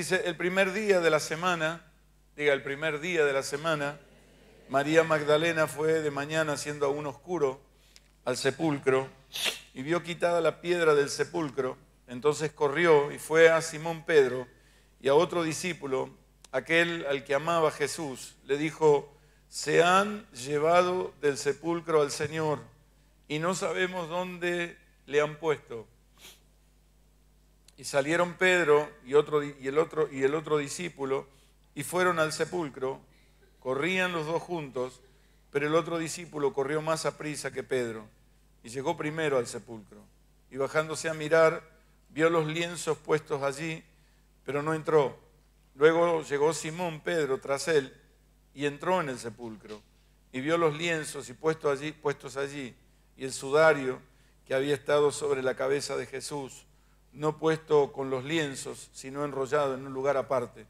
dice, el primer día de la semana, diga, el primer día de la semana, María Magdalena fue de mañana siendo aún oscuro al sepulcro y vio quitada la piedra del sepulcro. Entonces corrió y fue a Simón Pedro y a otro discípulo, aquel al que amaba Jesús, le dijo, se han llevado del sepulcro al Señor y no sabemos dónde le han puesto. Y salieron Pedro y, otro, y, el otro, y el otro discípulo y fueron al sepulcro. Corrían los dos juntos, pero el otro discípulo corrió más a prisa que Pedro y llegó primero al sepulcro. Y bajándose a mirar, vio los lienzos puestos allí, pero no entró. Luego llegó Simón Pedro tras él y entró en el sepulcro y vio los lienzos y puestos allí, puestos allí y el sudario que había estado sobre la cabeza de Jesús no puesto con los lienzos, sino enrollado en un lugar aparte.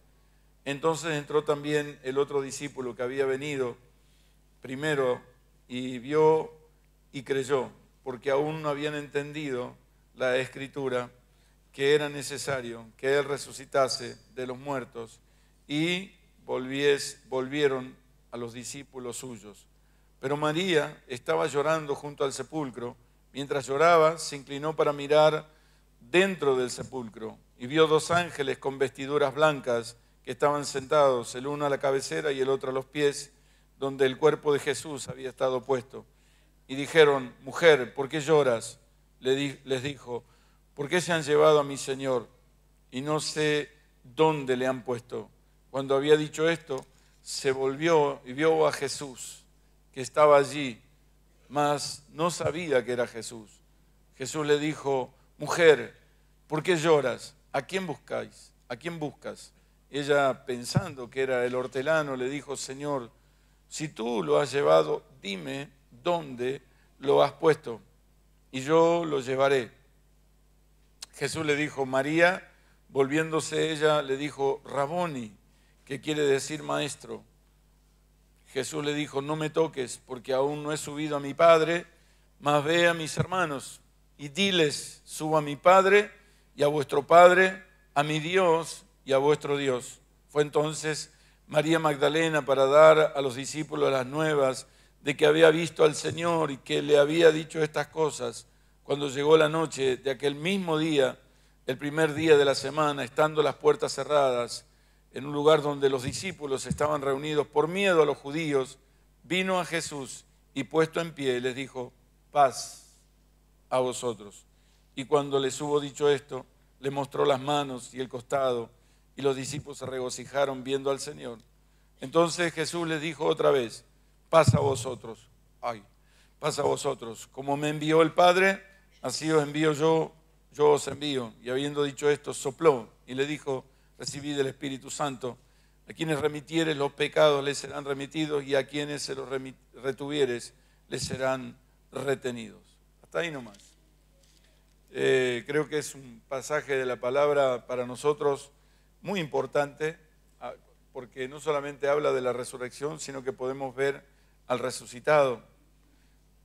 Entonces entró también el otro discípulo que había venido primero y vio y creyó, porque aún no habían entendido la escritura que era necesario que Él resucitase de los muertos y volvieron a los discípulos suyos. Pero María estaba llorando junto al sepulcro. Mientras lloraba, se inclinó para mirar dentro del sepulcro y vio dos ángeles con vestiduras blancas que estaban sentados, el uno a la cabecera y el otro a los pies, donde el cuerpo de Jesús había estado puesto. Y dijeron, mujer, ¿por qué lloras? Les dijo, ¿por qué se han llevado a mi Señor? Y no sé dónde le han puesto. Cuando había dicho esto, se volvió y vio a Jesús, que estaba allí, mas no sabía que era Jesús. Jesús le dijo, mujer, ¿Por qué lloras? ¿A quién buscáis? ¿A quién buscas? Ella, pensando que era el hortelano, le dijo, Señor, si tú lo has llevado, dime dónde lo has puesto y yo lo llevaré. Jesús le dijo, María, volviéndose ella, le dijo, Raboni, que quiere decir maestro. Jesús le dijo, no me toques, porque aún no he subido a mi Padre, mas ve a mis hermanos y diles, subo a mi Padre y a vuestro Padre, a mi Dios y a vuestro Dios. Fue entonces María Magdalena para dar a los discípulos las nuevas de que había visto al Señor y que le había dicho estas cosas. Cuando llegó la noche de aquel mismo día, el primer día de la semana, estando las puertas cerradas, en un lugar donde los discípulos estaban reunidos por miedo a los judíos, vino a Jesús y puesto en pie les dijo, paz a vosotros. Y cuando les hubo dicho esto, le mostró las manos y el costado, y los discípulos se regocijaron viendo al Señor. Entonces Jesús les dijo otra vez, pasa a vosotros, ay, pasa a vosotros, como me envió el Padre, así os envío yo, yo os envío. Y habiendo dicho esto, sopló y le dijo, recibid el Espíritu Santo. A quienes remitieres los pecados les serán remitidos y a quienes se los retuvieres les serán retenidos. Hasta ahí nomás. Eh, creo que es un pasaje de la palabra para nosotros muy importante, ah, porque no solamente habla de la resurrección, sino que podemos ver al resucitado.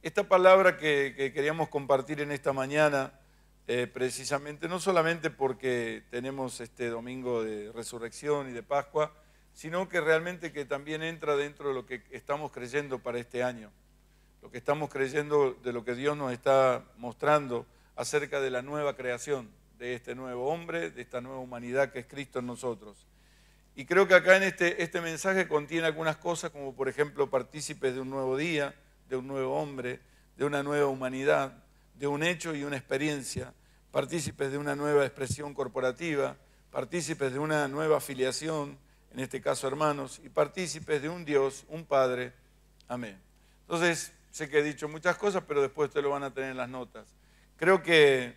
Esta palabra que, queríamos compartir en esta mañana, eh, precisamente, no solamente porque tenemos este domingo de resurrección y de Pascua, sino que realmente que también entra dentro de lo que estamos creyendo para este año, lo que estamos creyendo de lo que Dios nos está mostrando acerca de la nueva creación, de este nuevo hombre, de esta nueva humanidad que es Cristo en nosotros. Y creo que acá en este, este mensaje contiene algunas cosas, como por ejemplo partícipes de un nuevo día, de un nuevo hombre, de una nueva humanidad, de un hecho y una experiencia, partícipes de una nueva expresión corporativa, partícipes de una nueva afiliación, en este caso hermanos, y partícipes de un Dios, un Padre. Amén. Entonces, sé que he dicho muchas cosas, pero después te lo van a tener en las notas. Creo que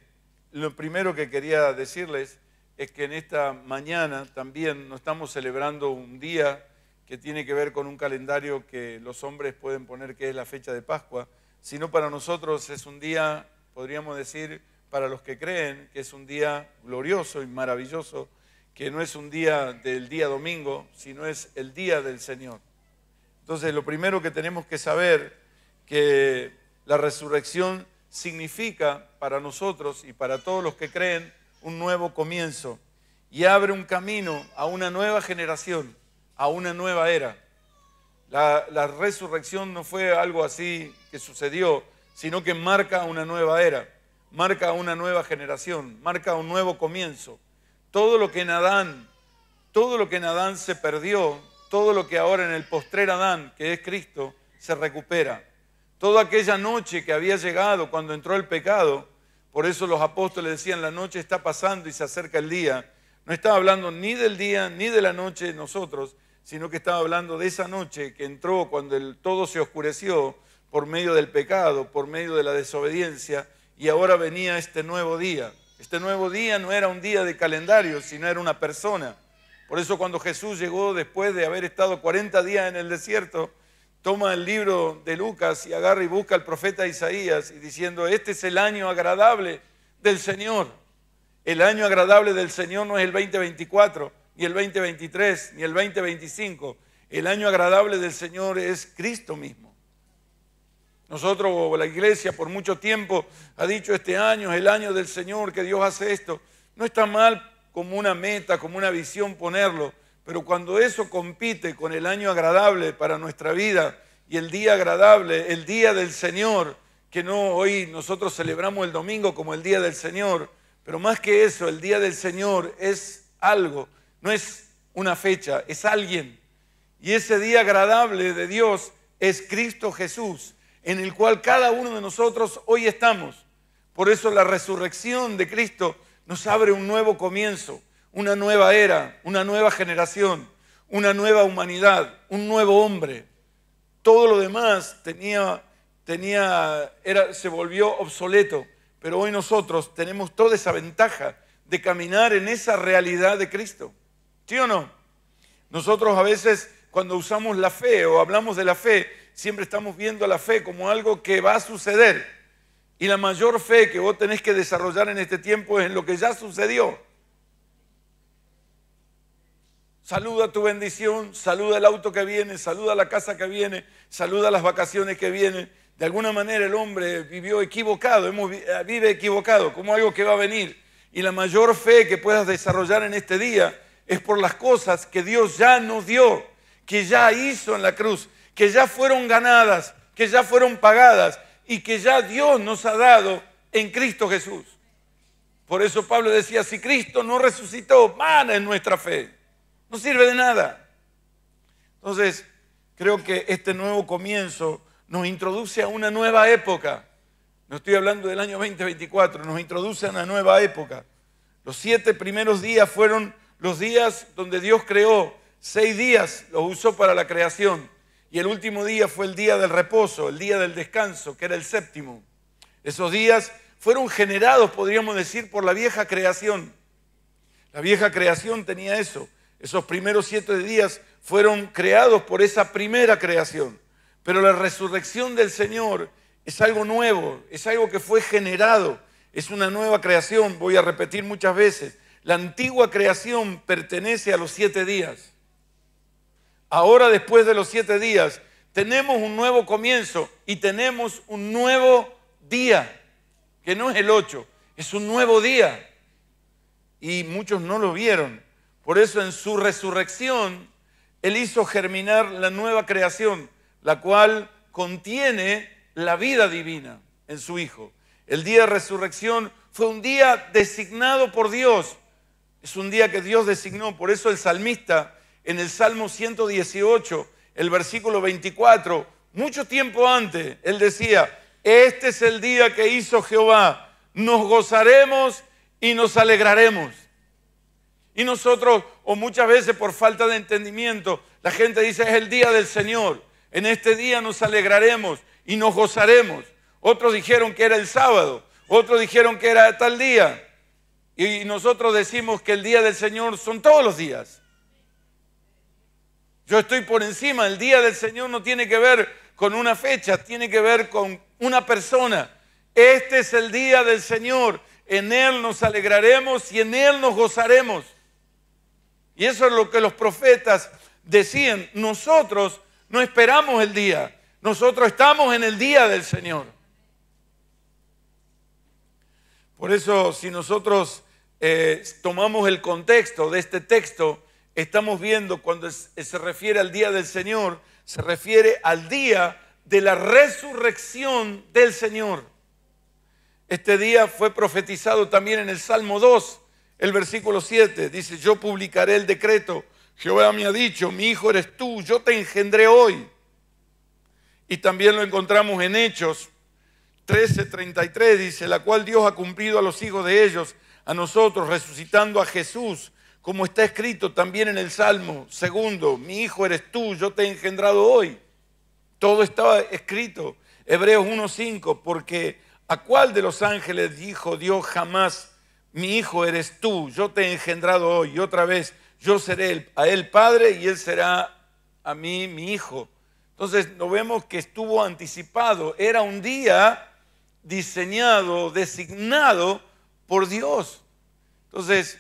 lo primero que quería decirles es que en esta mañana también no estamos celebrando un día que tiene que ver con un calendario que los hombres pueden poner que es la fecha de Pascua, sino para nosotros es un día, podríamos decir, para los que creen que es un día glorioso y maravilloso, que no es un día del día domingo, sino es el día del Señor. Entonces, lo primero que tenemos que saber que la resurrección significa para nosotros y para todos los que creen un nuevo comienzo y abre un camino a una nueva generación, a una nueva era. La, resurrección no fue algo así que sucedió, sino que marca una nueva era, marca una nueva generación, marca un nuevo comienzo. Todo lo que en Adán, todo lo que en Adán se perdió, todo lo que ahora en el postrer Adán, que es Cristo, se recupera. Toda aquella noche que había llegado cuando entró el pecado, por eso los apóstoles decían, la noche está pasando y se acerca el día. No estaba hablando ni del día ni de la noche nosotros, sino que estaba hablando de esa noche que entró cuando todo se oscureció por medio del pecado, por medio de la desobediencia, y ahora venía este nuevo día. Este nuevo día no era un día de calendario, sino era una persona. Por eso cuando Jesús llegó después de haber estado 40 días en el desierto, toma el libro de Lucas y agarra y busca al profeta Isaías y diciendo, este es el año agradable del Señor. El año agradable del Señor no es el 2024, ni el 2023, ni el 2025. El año agradable del Señor es Cristo mismo. Nosotros, la iglesia, por mucho tiempo ha dicho este año es el año del Señor, que Dios hace esto. No está mal como una meta, como una visión ponerlo, pero cuando eso compite con el año agradable para nuestra vida y el día agradable, el día del Señor, que no hoy nosotros celebramos el domingo como el día del Señor, pero más que eso, el día del Señor es algo, no es una fecha, es alguien. Y ese día agradable de Dios es Cristo Jesús, en el cual cada uno de nosotros hoy estamos. Por eso la resurrección de Cristo nos abre un nuevo comienzo una nueva era, una nueva generación, una nueva humanidad, un nuevo hombre. Todo lo demás tenía, tenía, era, se volvió obsoleto, pero hoy nosotros tenemos toda esa ventaja de caminar en esa realidad de Cristo. ¿Sí o no? Nosotros a veces cuando usamos la fe o hablamos de la fe, siempre estamos viendo la fe como algo que va a suceder. Y la mayor fe que vos tenés que desarrollar en este tiempo es en lo que ya sucedió. Saluda tu bendición, saluda el auto que viene, saluda la casa que viene, saluda las vacaciones que vienen. De alguna manera el hombre vivió equivocado, eh, vive equivocado, como algo que va a venir. Y la mayor fe que puedas desarrollar en este día es por las cosas que Dios ya nos dio, que ya hizo en la cruz, que ya fueron ganadas, que ya fueron pagadas y que ya Dios nos ha dado en Cristo Jesús. Por eso Pablo decía, si Cristo no resucitó, mana en nuestra fe. No sirve de nada. Entonces, creo que este nuevo comienzo nos introduce a una nueva época. No estoy hablando del año 2024, nos introduce a una nueva época. Los siete primeros días fueron los días donde Dios creó. Seis días los usó para la creación. Y el último día fue el día del reposo, el día del descanso, que era el séptimo. Esos días fueron generados, podríamos decir, por la vieja creación. La vieja creación tenía eso, esos primeros siete días fueron creados por esa primera creación. Pero la resurrección del Señor es algo nuevo, es algo que fue generado, es una nueva creación. Voy a repetir muchas veces, la antigua creación pertenece a los siete días. Ahora después de los siete días tenemos un nuevo comienzo y tenemos un nuevo día, que no es el ocho, es un nuevo día. Y muchos no lo vieron, por eso en su resurrección, Él hizo germinar la nueva creación, la cual contiene la vida divina en su Hijo. El día de resurrección fue un día designado por Dios. Es un día que Dios designó. Por eso el salmista en el Salmo 118, el versículo 24, mucho tiempo antes, él decía, este es el día que hizo Jehová, nos gozaremos y nos alegraremos. Y nosotros, o muchas veces por falta de entendimiento, la gente dice, es el día del Señor, en este día nos alegraremos y nos gozaremos. Otros dijeron que era el sábado, otros dijeron que era tal día. Y nosotros decimos que el día del Señor son todos los días. Yo estoy por encima, el día del Señor no tiene que ver con una fecha, tiene que ver con una persona. Este es el día del Señor, en Él nos alegraremos y en Él nos gozaremos. Y eso es lo que los profetas decían. Nosotros no esperamos el día, nosotros estamos en el día del Señor. Por eso, si nosotros eh, tomamos el contexto de este texto, estamos viendo cuando eh, se refiere al día del Señor, se refiere al día de la resurrección del Señor. Este día fue profetizado también en el Salmo 2, el versículo 7 dice, yo publicaré el decreto. Jehová me ha dicho, mi hijo eres tú, yo te engendré hoy. Y también lo encontramos en Hechos 13:33, dice, la cual Dios ha cumplido a los hijos de ellos, a nosotros, resucitando a Jesús, como está escrito también en el Salmo segundo, mi hijo eres tú, yo te he engendrado hoy. Todo estaba escrito, Hebreos 1:5, porque a cuál de los ángeles dijo Dios jamás, mi hijo eres tú, yo te he engendrado hoy, y otra vez yo seré a él padre y él será a mí mi hijo. Entonces no vemos que estuvo anticipado, era un día diseñado, designado por Dios. Entonces,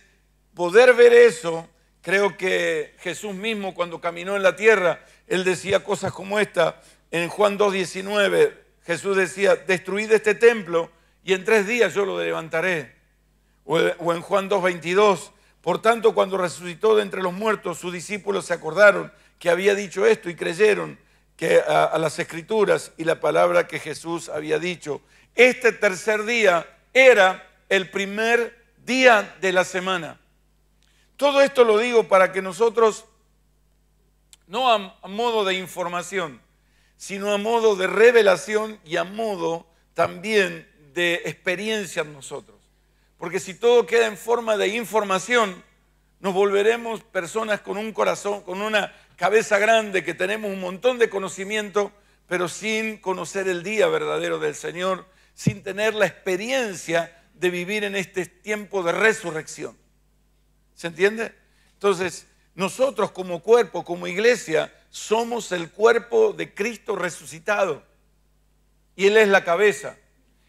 poder ver eso, creo que Jesús mismo cuando caminó en la tierra, él decía cosas como esta, en Juan 2.19, Jesús decía, destruid este templo y en tres días yo lo levantaré. O en Juan 2.22, por tanto cuando resucitó de entre los muertos, sus discípulos se acordaron que había dicho esto y creyeron que a, las escrituras y la palabra que Jesús había dicho. Este tercer día era el primer día de la semana. Todo esto lo digo para que nosotros, no a, a modo de información, sino a modo de revelación y a modo también de experiencia en nosotros. Porque si todo queda en forma de información, nos volveremos personas con un corazón, con una cabeza grande, que tenemos un montón de conocimiento, pero sin conocer el día verdadero del Señor, sin tener la experiencia de vivir en este tiempo de resurrección. ¿Se entiende? Entonces, nosotros como cuerpo, como iglesia, somos el cuerpo de Cristo resucitado. Y Él es la cabeza.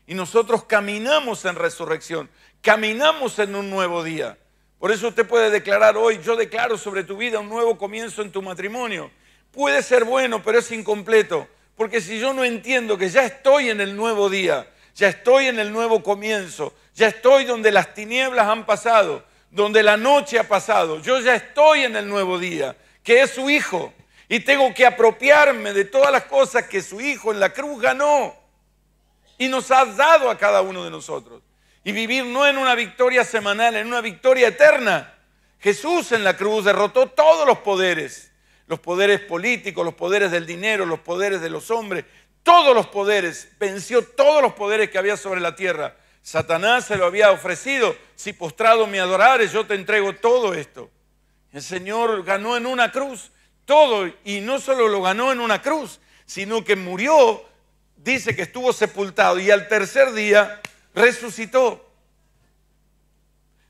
Y nosotros caminamos en resurrección. Caminamos en un nuevo día. Por eso usted puede declarar hoy, yo declaro sobre tu vida un nuevo comienzo en tu matrimonio. Puede ser bueno, pero es incompleto. Porque si yo no entiendo que ya estoy en el nuevo día, ya estoy en el nuevo comienzo, ya estoy donde las tinieblas han pasado, donde la noche ha pasado, yo ya estoy en el nuevo día, que es su hijo. Y tengo que apropiarme de todas las cosas que su hijo en la cruz ganó y nos ha dado a cada uno de nosotros y vivir no en una victoria semanal, en una victoria eterna. Jesús en la cruz derrotó todos los poderes, los poderes políticos, los poderes del dinero, los poderes de los hombres, todos los poderes, venció todos los poderes que había sobre la tierra. Satanás se lo había ofrecido, si postrado me adorares, yo te entrego todo esto. El Señor ganó en una cruz todo y no solo lo ganó en una cruz, sino que murió, dice que estuvo sepultado y al tercer día resucitó.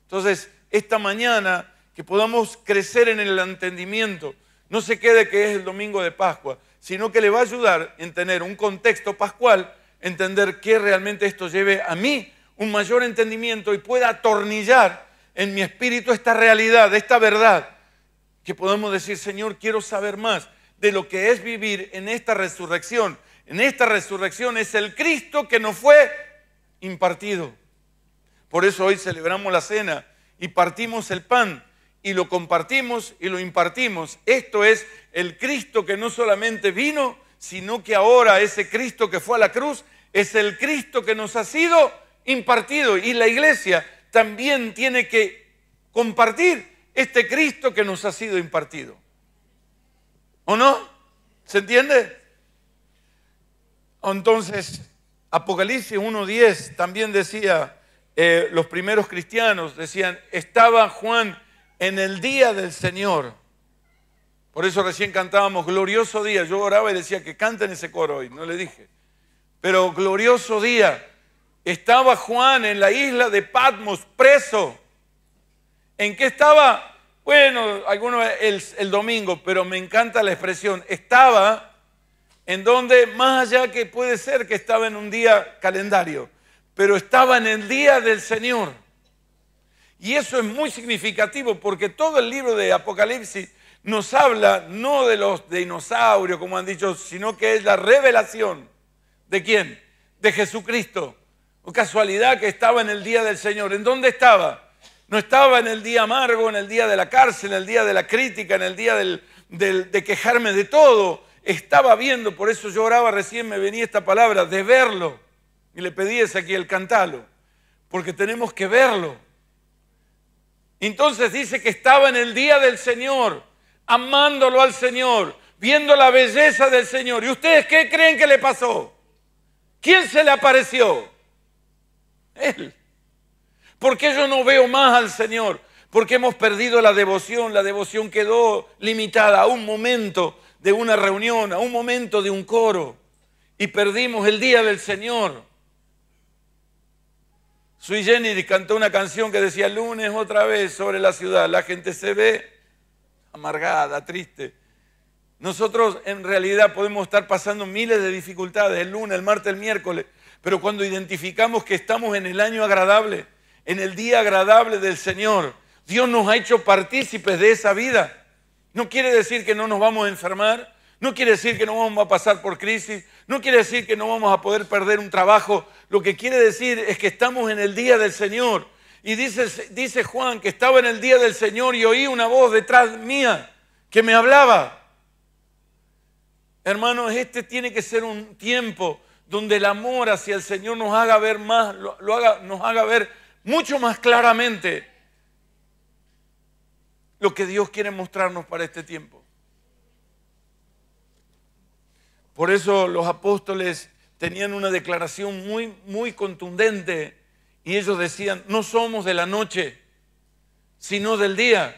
Entonces, esta mañana, que podamos crecer en el entendimiento, no se quede que es el domingo de Pascua, sino que le va a ayudar en tener un contexto pascual, entender que realmente esto lleve a mí un mayor entendimiento y pueda atornillar en mi espíritu esta realidad, esta verdad, que podamos decir, Señor, quiero saber más de lo que es vivir en esta resurrección. En esta resurrección es el Cristo que nos fue impartido. Por eso hoy celebramos la cena y partimos el pan y lo compartimos y lo impartimos. Esto es el Cristo que no solamente vino, sino que ahora ese Cristo que fue a la cruz es el Cristo que nos ha sido impartido y la iglesia también tiene que compartir este Cristo que nos ha sido impartido. ¿O no? ¿Se entiende? Entonces, Apocalipsis 1.10 también decía, eh, los primeros cristianos decían, estaba Juan en el día del Señor. Por eso recién cantábamos, glorioso día. Yo oraba y decía que canten ese coro hoy, no le dije. Pero glorioso día. Estaba Juan en la isla de Patmos preso. ¿En qué estaba? Bueno, algunos el, el domingo, pero me encanta la expresión. Estaba en donde más allá que puede ser que estaba en un día calendario, pero estaba en el día del Señor. Y eso es muy significativo porque todo el libro de Apocalipsis nos habla no de los dinosaurios, como han dicho, sino que es la revelación. ¿De quién? De Jesucristo. O oh, casualidad que estaba en el día del Señor. ¿En dónde estaba? No estaba en el día amargo, en el día de la cárcel, en el día de la crítica, en el día de quejarme de todo estaba viendo, por eso yo oraba recién, me venía esta palabra, de verlo. Y le pedí ese aquí el cantalo, porque tenemos que verlo. Entonces dice que estaba en el día del Señor, amándolo al Señor, viendo la belleza del Señor. ¿Y ustedes qué creen que le pasó? ¿Quién se le apareció? Él. ¿Por qué yo no veo más al Señor? Porque hemos perdido la devoción, la devoción quedó limitada a un momento de una reunión, a un momento de un coro, y perdimos el día del Señor. Sui Jenny cantó una canción que decía, lunes otra vez sobre la ciudad, la gente se ve amargada, triste. Nosotros en realidad podemos estar pasando miles de dificultades, el lunes, el martes, el miércoles, pero cuando identificamos que estamos en el año agradable, en el día agradable del Señor, Dios nos ha hecho partícipes de esa vida. No quiere decir que no nos vamos a enfermar, no quiere decir que no vamos a pasar por crisis, no quiere decir que no vamos a poder perder un trabajo. Lo que quiere decir es que estamos en el día del Señor. Y dice, Juan que estaba en el día del Señor y oí una voz detrás mía que me hablaba. Hermanos, este tiene que ser un tiempo donde el amor hacia el Señor nos haga ver más, haga, nos haga ver mucho más claramente lo que Dios quiere mostrarnos para este tiempo. Por eso los apóstoles tenían una declaración muy, muy contundente y ellos decían, no somos de la noche, sino del día.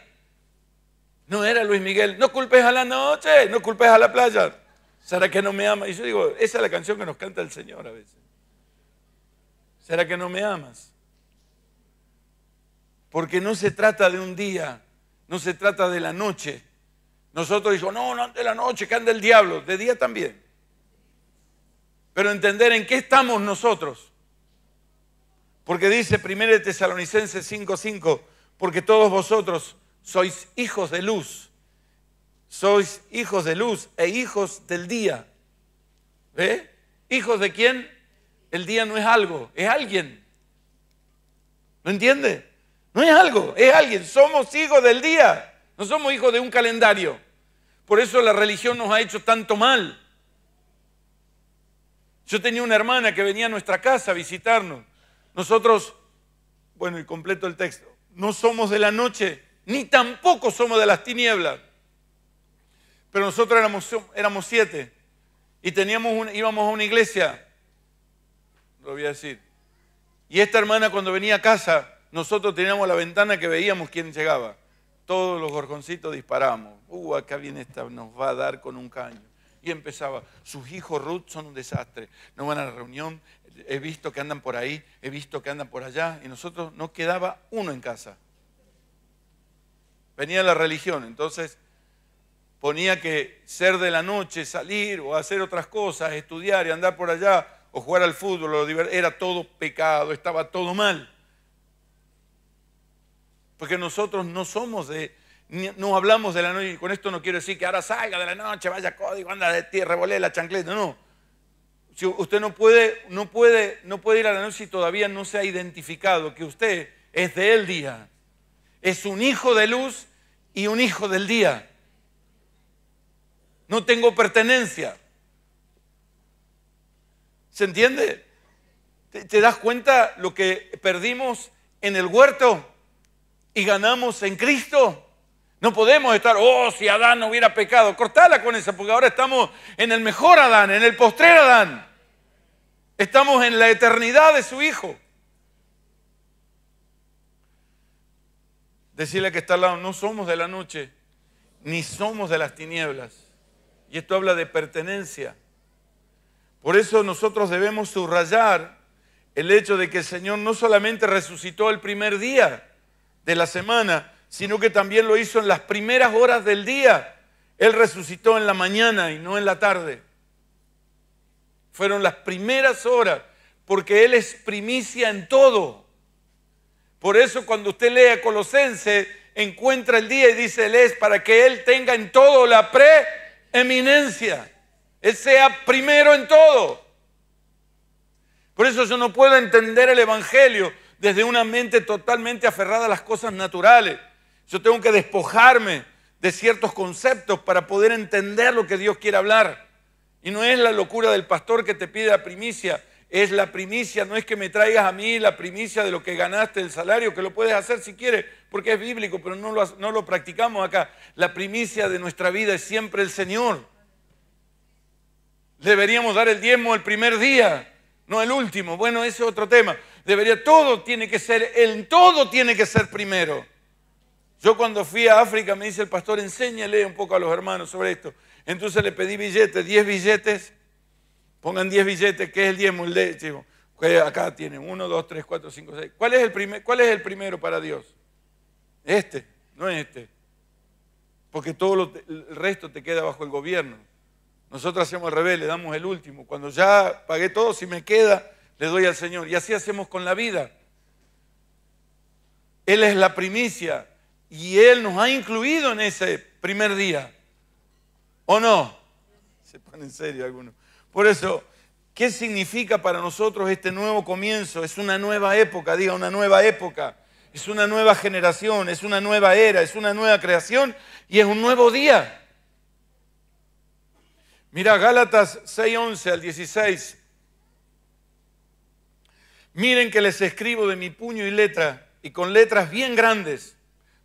No era Luis Miguel, no culpes a la noche, no culpes a la playa. ¿Será que no me amas. Y yo digo, esa es la canción que nos canta el Señor a veces. ¿Será que no me amas? Porque no se trata de un día, no se trata de la noche. Nosotros dijo, no, no de la noche, que anda el diablo, de día también. Pero entender en qué estamos nosotros. Porque dice 1 Tesalonicenses 5:5, porque todos vosotros sois hijos de luz, sois hijos de luz e hijos del día. ¿Ve? ¿Hijos de quién? El día no es algo, es alguien. ¿No entiende? No es algo, es alguien. Somos hijos del día, no somos hijos de un calendario. Por eso la religión nos ha hecho tanto mal. Yo tenía una hermana que venía a nuestra casa a visitarnos. Nosotros, bueno, y completo el texto, no somos de la noche, ni tampoco somos de las tinieblas. Pero nosotros éramos, éramos siete y teníamos íbamos a una iglesia, lo voy a decir. Y esta hermana cuando venía a casa nosotros teníamos la ventana que veíamos quién llegaba. Todos los gorjoncitos disparamos. Uh, acá viene esta, nos va a dar con un caño. Y empezaba, sus hijos Ruth son un desastre, no van a la reunión, he visto que andan por ahí, he visto que andan por allá, y nosotros no quedaba uno en casa. Venía la religión, entonces ponía que ser de la noche, salir o hacer otras cosas, estudiar y andar por allá, o jugar al fútbol, era todo pecado, estaba todo mal. Porque nosotros no somos de, no hablamos de la noche. Y con esto no quiero decir que ahora salga de la noche, vaya código, anda de tierra, revolé la chancleta. No. Si usted no puede, no puede, no puede ir a la noche si todavía no se ha identificado que usted es de día. Es un hijo de luz y un hijo del día. No tengo pertenencia. ¿Se entiende? ¿Te, das cuenta lo que perdimos en el huerto? y ganamos en Cristo. No podemos estar, oh, si Adán no hubiera pecado, cortala con esa, porque ahora estamos en el mejor Adán, en el postrer Adán. Estamos en la eternidad de su Hijo. Decirle que está al lado, no somos de la noche, ni somos de las tinieblas. Y esto habla de pertenencia. Por eso nosotros debemos subrayar el hecho de que el Señor no solamente resucitó el primer día, de la semana, sino que también lo hizo en las primeras horas del día. Él resucitó en la mañana y no en la tarde. Fueron las primeras horas, porque Él es primicia en todo. Por eso cuando usted lee a Colosense, encuentra el día y dice, Él es para que Él tenga en todo la preeminencia. Él sea primero en todo. Por eso yo no puedo entender el Evangelio desde una mente totalmente aferrada a las cosas naturales. Yo tengo que despojarme de ciertos conceptos para poder entender lo que Dios quiere hablar. Y no es la locura del pastor que te pide la primicia, es la primicia, no es que me traigas a mí la primicia de lo que ganaste el salario, que lo puedes hacer si quieres, porque es bíblico, pero no lo, no lo practicamos acá. La primicia de nuestra vida es siempre el Señor. Deberíamos dar el diezmo el primer día, no el último. Bueno, ese es otro tema. Debería, todo tiene que ser, el todo tiene que ser primero. Yo cuando fui a África me dice el pastor, enséñale un poco a los hermanos sobre esto. Entonces le pedí billetes, 10 billetes, pongan 10 billetes, que es el diezmo, Acá tienen, 1, 2, 3, 4, 5, 6. ¿Cuál es, el ¿Cuál es el primero para Dios? Este, no este. Porque todo el resto te queda bajo el gobierno. Nosotros hacemos al le damos el último. Cuando ya pagué todo, si me queda, le doy al Señor. Y así hacemos con la vida. Él es la primicia y Él nos ha incluido en ese primer día. ¿O no? Se ponen en serio algunos. Por eso, ¿qué significa para nosotros este nuevo comienzo? Es una nueva época, diga, una nueva época. Es una nueva generación, es una nueva era, es una nueva creación y es un nuevo día. Mira, Gálatas 6, 11 al 16 Miren que les escribo de mi puño y letra, y con letras bien grandes.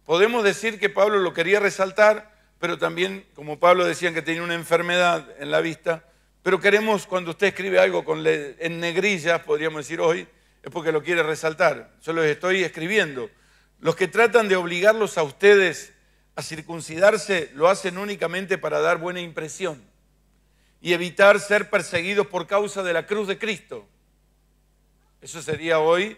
Podemos decir que Pablo lo quería resaltar, pero también, como Pablo decía que tenía una enfermedad en la vista, pero queremos, cuando usted escribe algo con en negrillas, podríamos decir hoy, es porque lo quiere resaltar. Yo les estoy escribiendo. Los que tratan de obligarlos a ustedes a circuncidarse lo hacen únicamente para dar buena impresión y evitar ser perseguidos por causa de la cruz de Cristo. Eso sería hoy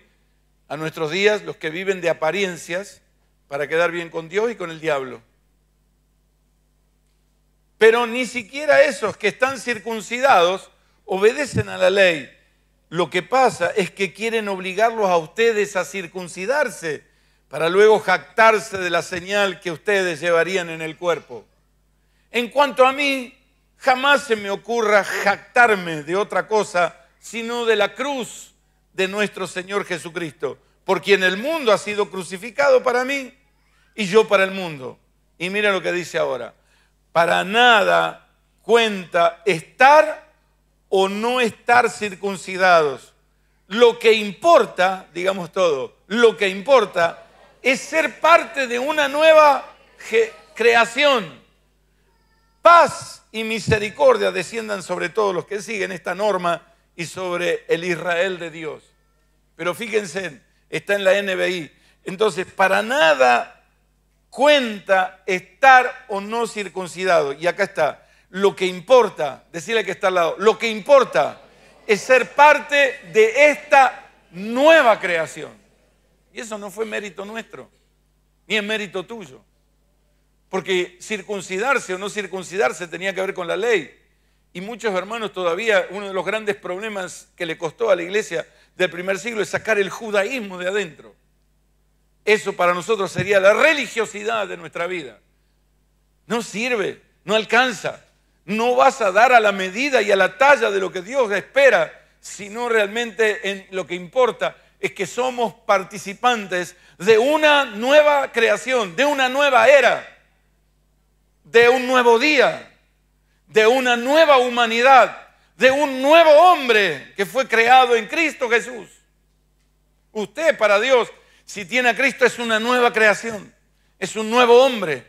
a nuestros días los que viven de apariencias para quedar bien con Dios y con el diablo. Pero ni siquiera esos que están circuncidados obedecen a la ley. Lo que pasa es que quieren obligarlos a ustedes a circuncidarse para luego jactarse de la señal que ustedes llevarían en el cuerpo. En cuanto a mí, jamás se me ocurra jactarme de otra cosa sino de la cruz de nuestro Señor Jesucristo, por quien el mundo ha sido crucificado para mí y yo para el mundo. Y mira lo que dice ahora, para nada cuenta estar o no estar circuncidados. Lo que importa, digamos todo, lo que importa es ser parte de una nueva creación. Paz y misericordia desciendan sobre todos los que siguen esta norma y sobre el Israel de Dios. Pero fíjense, está en la NBI. Entonces, para nada cuenta estar o no circuncidado. Y acá está, lo que importa, decirle que está al lado, lo que importa es ser parte de esta nueva creación. Y eso no fue mérito nuestro, ni es mérito tuyo. Porque circuncidarse o no circuncidarse tenía que ver con la ley. Y muchos hermanos todavía, uno de los grandes problemas que le costó a la iglesia del primer siglo es sacar el judaísmo de adentro. Eso para nosotros sería la religiosidad de nuestra vida. No sirve, no alcanza. No vas a dar a la medida y a la talla de lo que Dios espera, sino realmente en lo que importa es que somos participantes de una nueva creación, de una nueva era, de un nuevo día, de una nueva humanidad de un nuevo hombre que fue creado en Cristo Jesús. Usted para Dios, si tiene a Cristo, es una nueva creación, es un nuevo hombre.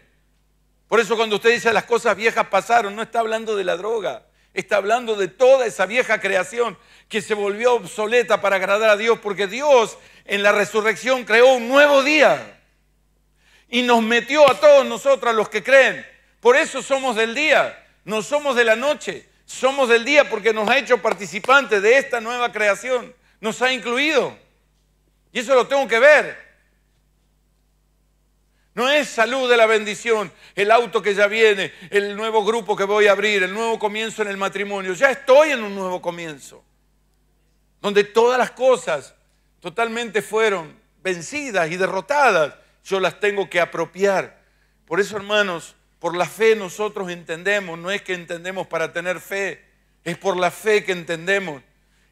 Por eso cuando usted dice las cosas viejas pasaron, no está hablando de la droga, está hablando de toda esa vieja creación que se volvió obsoleta para agradar a Dios, porque Dios en la resurrección creó un nuevo día y nos metió a todos nosotros, los que creen. Por eso somos del día, no somos de la noche. Somos del día porque nos ha hecho participantes de esta nueva creación. Nos ha incluido. Y eso lo tengo que ver. No es salud de la bendición, el auto que ya viene, el nuevo grupo que voy a abrir, el nuevo comienzo en el matrimonio. Ya estoy en un nuevo comienzo, donde todas las cosas totalmente fueron vencidas y derrotadas. Yo las tengo que apropiar. Por eso, hermanos, por la fe nosotros entendemos, no es que entendemos para tener fe, es por la fe que entendemos.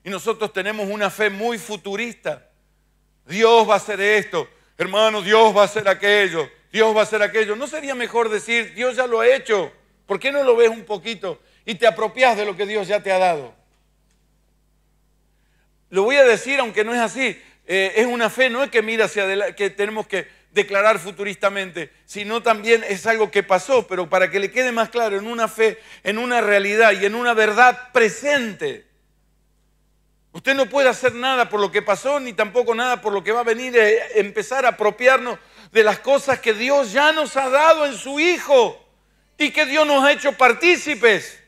Y nosotros tenemos una fe muy futurista. Dios va a hacer esto, hermano, Dios va a hacer aquello, Dios va a hacer aquello. ¿No sería mejor decir, Dios ya lo ha hecho? ¿Por qué no lo ves un poquito y te apropias de lo que Dios ya te ha dado? Lo voy a decir, aunque no es así, eh, es una fe, no es que mira hacia adelante, que tenemos que declarar futuristamente, sino también es algo que pasó, pero para que le quede más claro en una fe, en una realidad y en una verdad presente. Usted no puede hacer nada por lo que pasó, ni tampoco nada por lo que va a venir, empezar a apropiarnos de las cosas que Dios ya nos ha dado en su Hijo y que Dios nos ha hecho partícipes.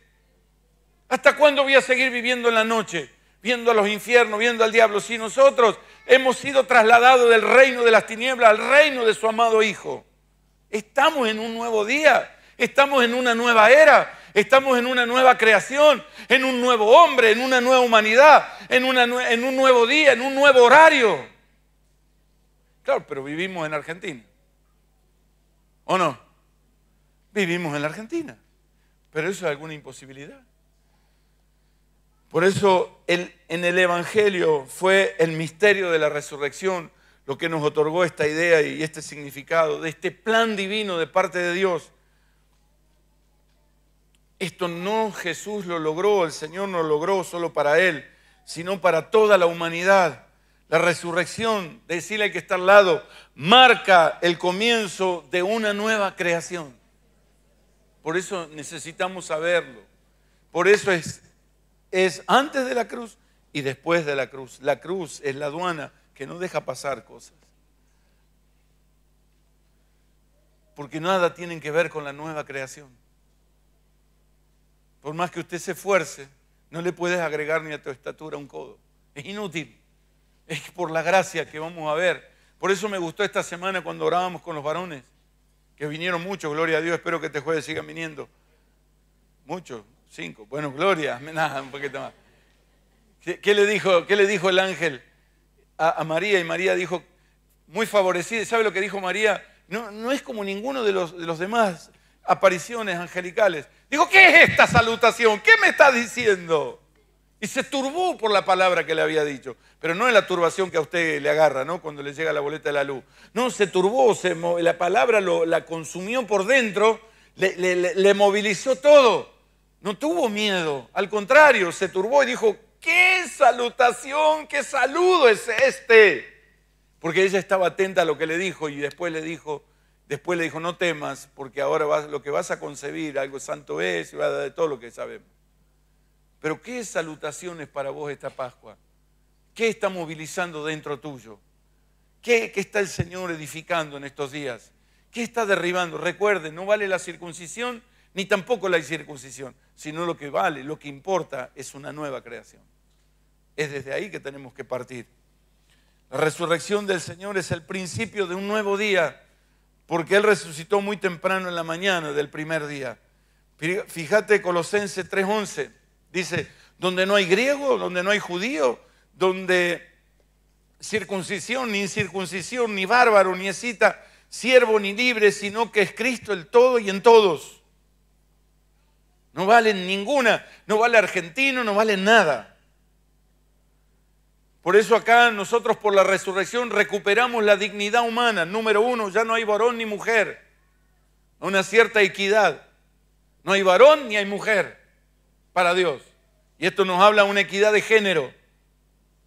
¿Hasta cuándo voy a seguir viviendo en la noche? Viendo a los infiernos, viendo al diablo. sin nosotros Hemos sido trasladados del reino de las tinieblas al reino de su amado Hijo. Estamos en un nuevo día, estamos en una nueva era, estamos en una nueva creación, en un nuevo hombre, en una nueva humanidad, en, en un nuevo día, en un nuevo horario. Claro, pero vivimos en Argentina. ¿O no? Vivimos en la Argentina. Pero eso es alguna imposibilidad. Por eso el, en el Evangelio fue el misterio de la resurrección lo que nos otorgó esta idea y este significado de este plan divino de parte de Dios. Esto no Jesús lo logró, el Señor no lo logró solo para Él, sino para toda la humanidad. La resurrección, decirle que está al lado, marca el comienzo de una nueva creación. Por eso necesitamos saberlo. Por eso es, es antes de la cruz y después de la cruz. La cruz es la aduana que no deja pasar cosas. Porque nada tienen que ver con la nueva creación. Por más que usted se esfuerce, no le puedes agregar ni a tu estatura un codo. Es inútil. Es por la gracia que vamos a ver. Por eso me gustó esta semana cuando orábamos con los varones, que vinieron muchos, gloria a Dios, espero que este jueves sigan viniendo. Muchos, cinco. Bueno, gloria, nada, un poquito más. ¿Qué, le, dijo, qué le dijo el ángel a, María? Y María dijo, muy favorecida, ¿sabe lo que dijo María? No, no es como ninguno de los, demás apariciones angelicales. Dijo, ¿qué es esta salutación? ¿Qué me está diciendo? Y se turbó por la palabra que le había dicho. Pero no es la turbación que a usted le agarra, ¿no? Cuando le llega la boleta de la luz. No, se turbó, se la palabra la consumió por dentro, le movilizó todo. No tuvo miedo. Al contrario, se turbó y dijo, ¿Qué salutación, qué saludo es este? Porque ella estaba atenta a lo que le dijo y después le dijo, después le dijo, no temas, porque ahora vas, lo que vas a concebir, algo santo es, y va a dar de todo lo que sabemos. Pero ¿qué salutación es para vos esta Pascua? ¿Qué está movilizando dentro tuyo? ¿Qué, ¿Qué, está el Señor edificando en estos días? ¿Qué está derribando? Recuerden, no vale la circuncisión ni tampoco la incircuncisión, sino lo que vale, lo que importa es una nueva creación. Es desde ahí que tenemos que partir. La resurrección del Señor es el principio de un nuevo día, porque Él resucitó muy temprano en la mañana del primer día. Fíjate Colosense 3:11, dice, donde no hay griego, donde no hay judío, donde circuncisión, ni incircuncisión, ni bárbaro, ni escita, siervo, ni libre, sino que es Cristo el todo y en todos. No valen ninguna, no vale argentino, no vale nada. Por eso acá nosotros por la resurrección recuperamos la dignidad humana. Número uno, ya no hay varón ni mujer. Una cierta equidad. No hay varón ni hay mujer para Dios. Y esto nos habla de una equidad de género.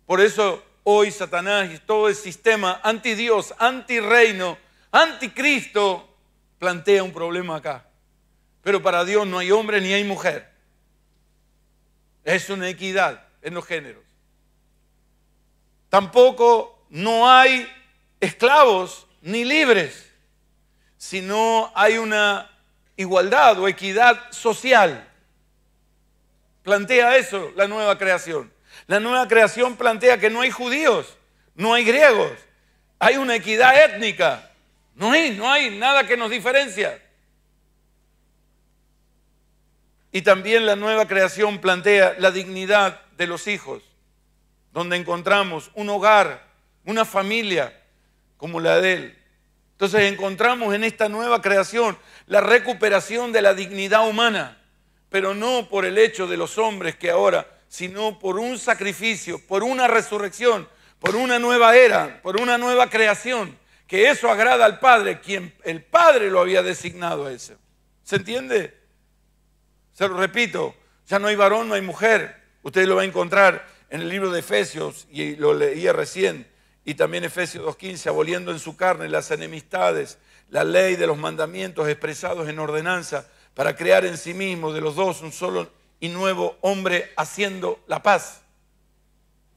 Por eso hoy Satanás y todo el sistema anti Dios, anti reino, anticristo plantea un problema acá. Pero para Dios no hay hombre ni hay mujer. Es una equidad en los géneros. Tampoco no hay esclavos ni libres, sino hay una igualdad o equidad social. Plantea eso la nueva creación. La nueva creación plantea que no hay judíos, no hay griegos, hay una equidad étnica. No hay, no hay nada que nos diferencia. Y también la nueva creación plantea la dignidad de los hijos, donde encontramos un hogar, una familia como la de él. Entonces encontramos en esta nueva creación la recuperación de la dignidad humana, pero no por el hecho de los hombres que ahora, sino por un sacrificio, por una resurrección, por una nueva era, por una nueva creación, que eso agrada al Padre, quien el Padre lo había designado a eso. ¿Se entiende? Se lo repito, ya no hay varón, no hay mujer. Usted lo va a encontrar en el libro de Efesios, y lo leía recién, y también Efesios 2.15, aboliendo en su carne las enemistades, la ley de los mandamientos expresados en ordenanza, para crear en sí mismo de los dos un solo y nuevo hombre haciendo la paz.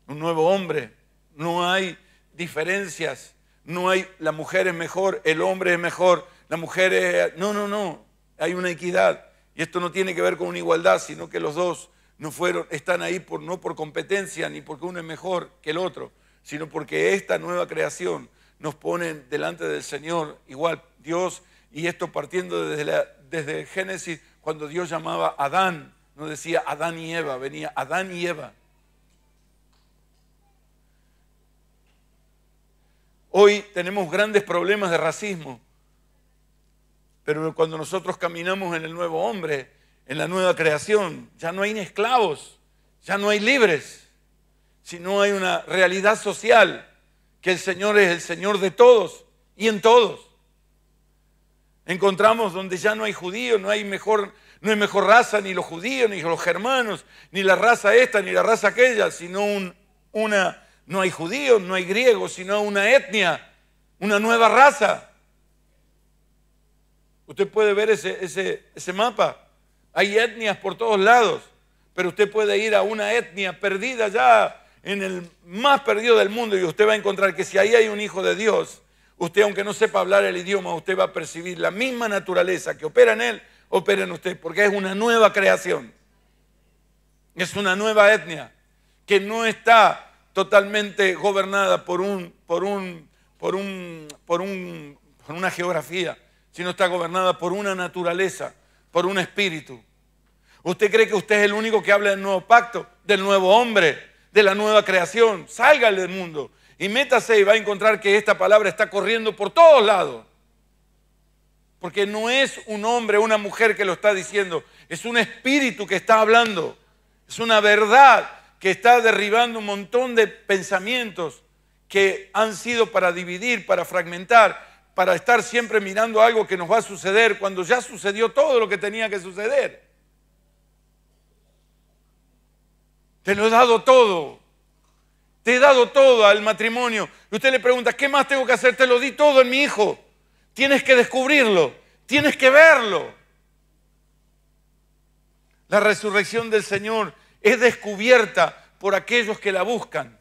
Un nuevo hombre. No hay diferencias. No hay, la mujer es mejor, el hombre es mejor, la mujer es... No, no, no. Hay una equidad. Y esto no tiene que ver con una igualdad, sino que los dos no fueron, están ahí por, no por competencia ni porque uno es mejor que el otro, sino porque esta nueva creación nos pone delante del Señor, igual Dios, y esto partiendo desde, desde el Génesis, cuando Dios llamaba a Adán, no decía Adán y Eva, venía Adán y Eva. Hoy tenemos grandes problemas de racismo, pero cuando nosotros caminamos en el nuevo hombre, en la nueva creación, ya no hay esclavos, ya no hay libres, sino hay una realidad social que el Señor es el Señor de todos y en todos. Encontramos donde ya no hay judío, no hay mejor, no hay mejor raza, ni los judíos, ni los germanos, ni la raza esta, ni la raza aquella, sino una, no hay judíos, no hay griegos, sino una etnia, una nueva raza. Usted puede ver ese, ese, ese mapa. Hay etnias por todos lados, pero usted puede ir a una etnia perdida ya en el más perdido del mundo y usted va a encontrar que si ahí hay un hijo de Dios, usted aunque no sepa hablar el idioma, usted va a percibir la misma naturaleza que opera en él, opera en usted, porque es una nueva creación. Es una nueva etnia que no está totalmente gobernada por un, por un, por un, por un, por una geografía sino está gobernada por una naturaleza, por un espíritu. ¿Usted cree que usted es el único que habla del nuevo pacto, del nuevo hombre, de la nueva creación? Salga del mundo y métase y va a encontrar que esta palabra está corriendo por todos lados. Porque no es un hombre, una mujer que lo está diciendo, es un espíritu que está hablando, es una verdad que está derribando un montón de pensamientos que han sido para dividir, para fragmentar para estar siempre mirando algo que nos va a suceder cuando ya sucedió todo lo que tenía que suceder. Te lo he dado todo. Te he dado todo al matrimonio. Y usted le pregunta, ¿qué más tengo que hacer? Te lo di todo en mi hijo. Tienes que descubrirlo. Tienes que verlo. La resurrección del Señor es descubierta por aquellos que la buscan.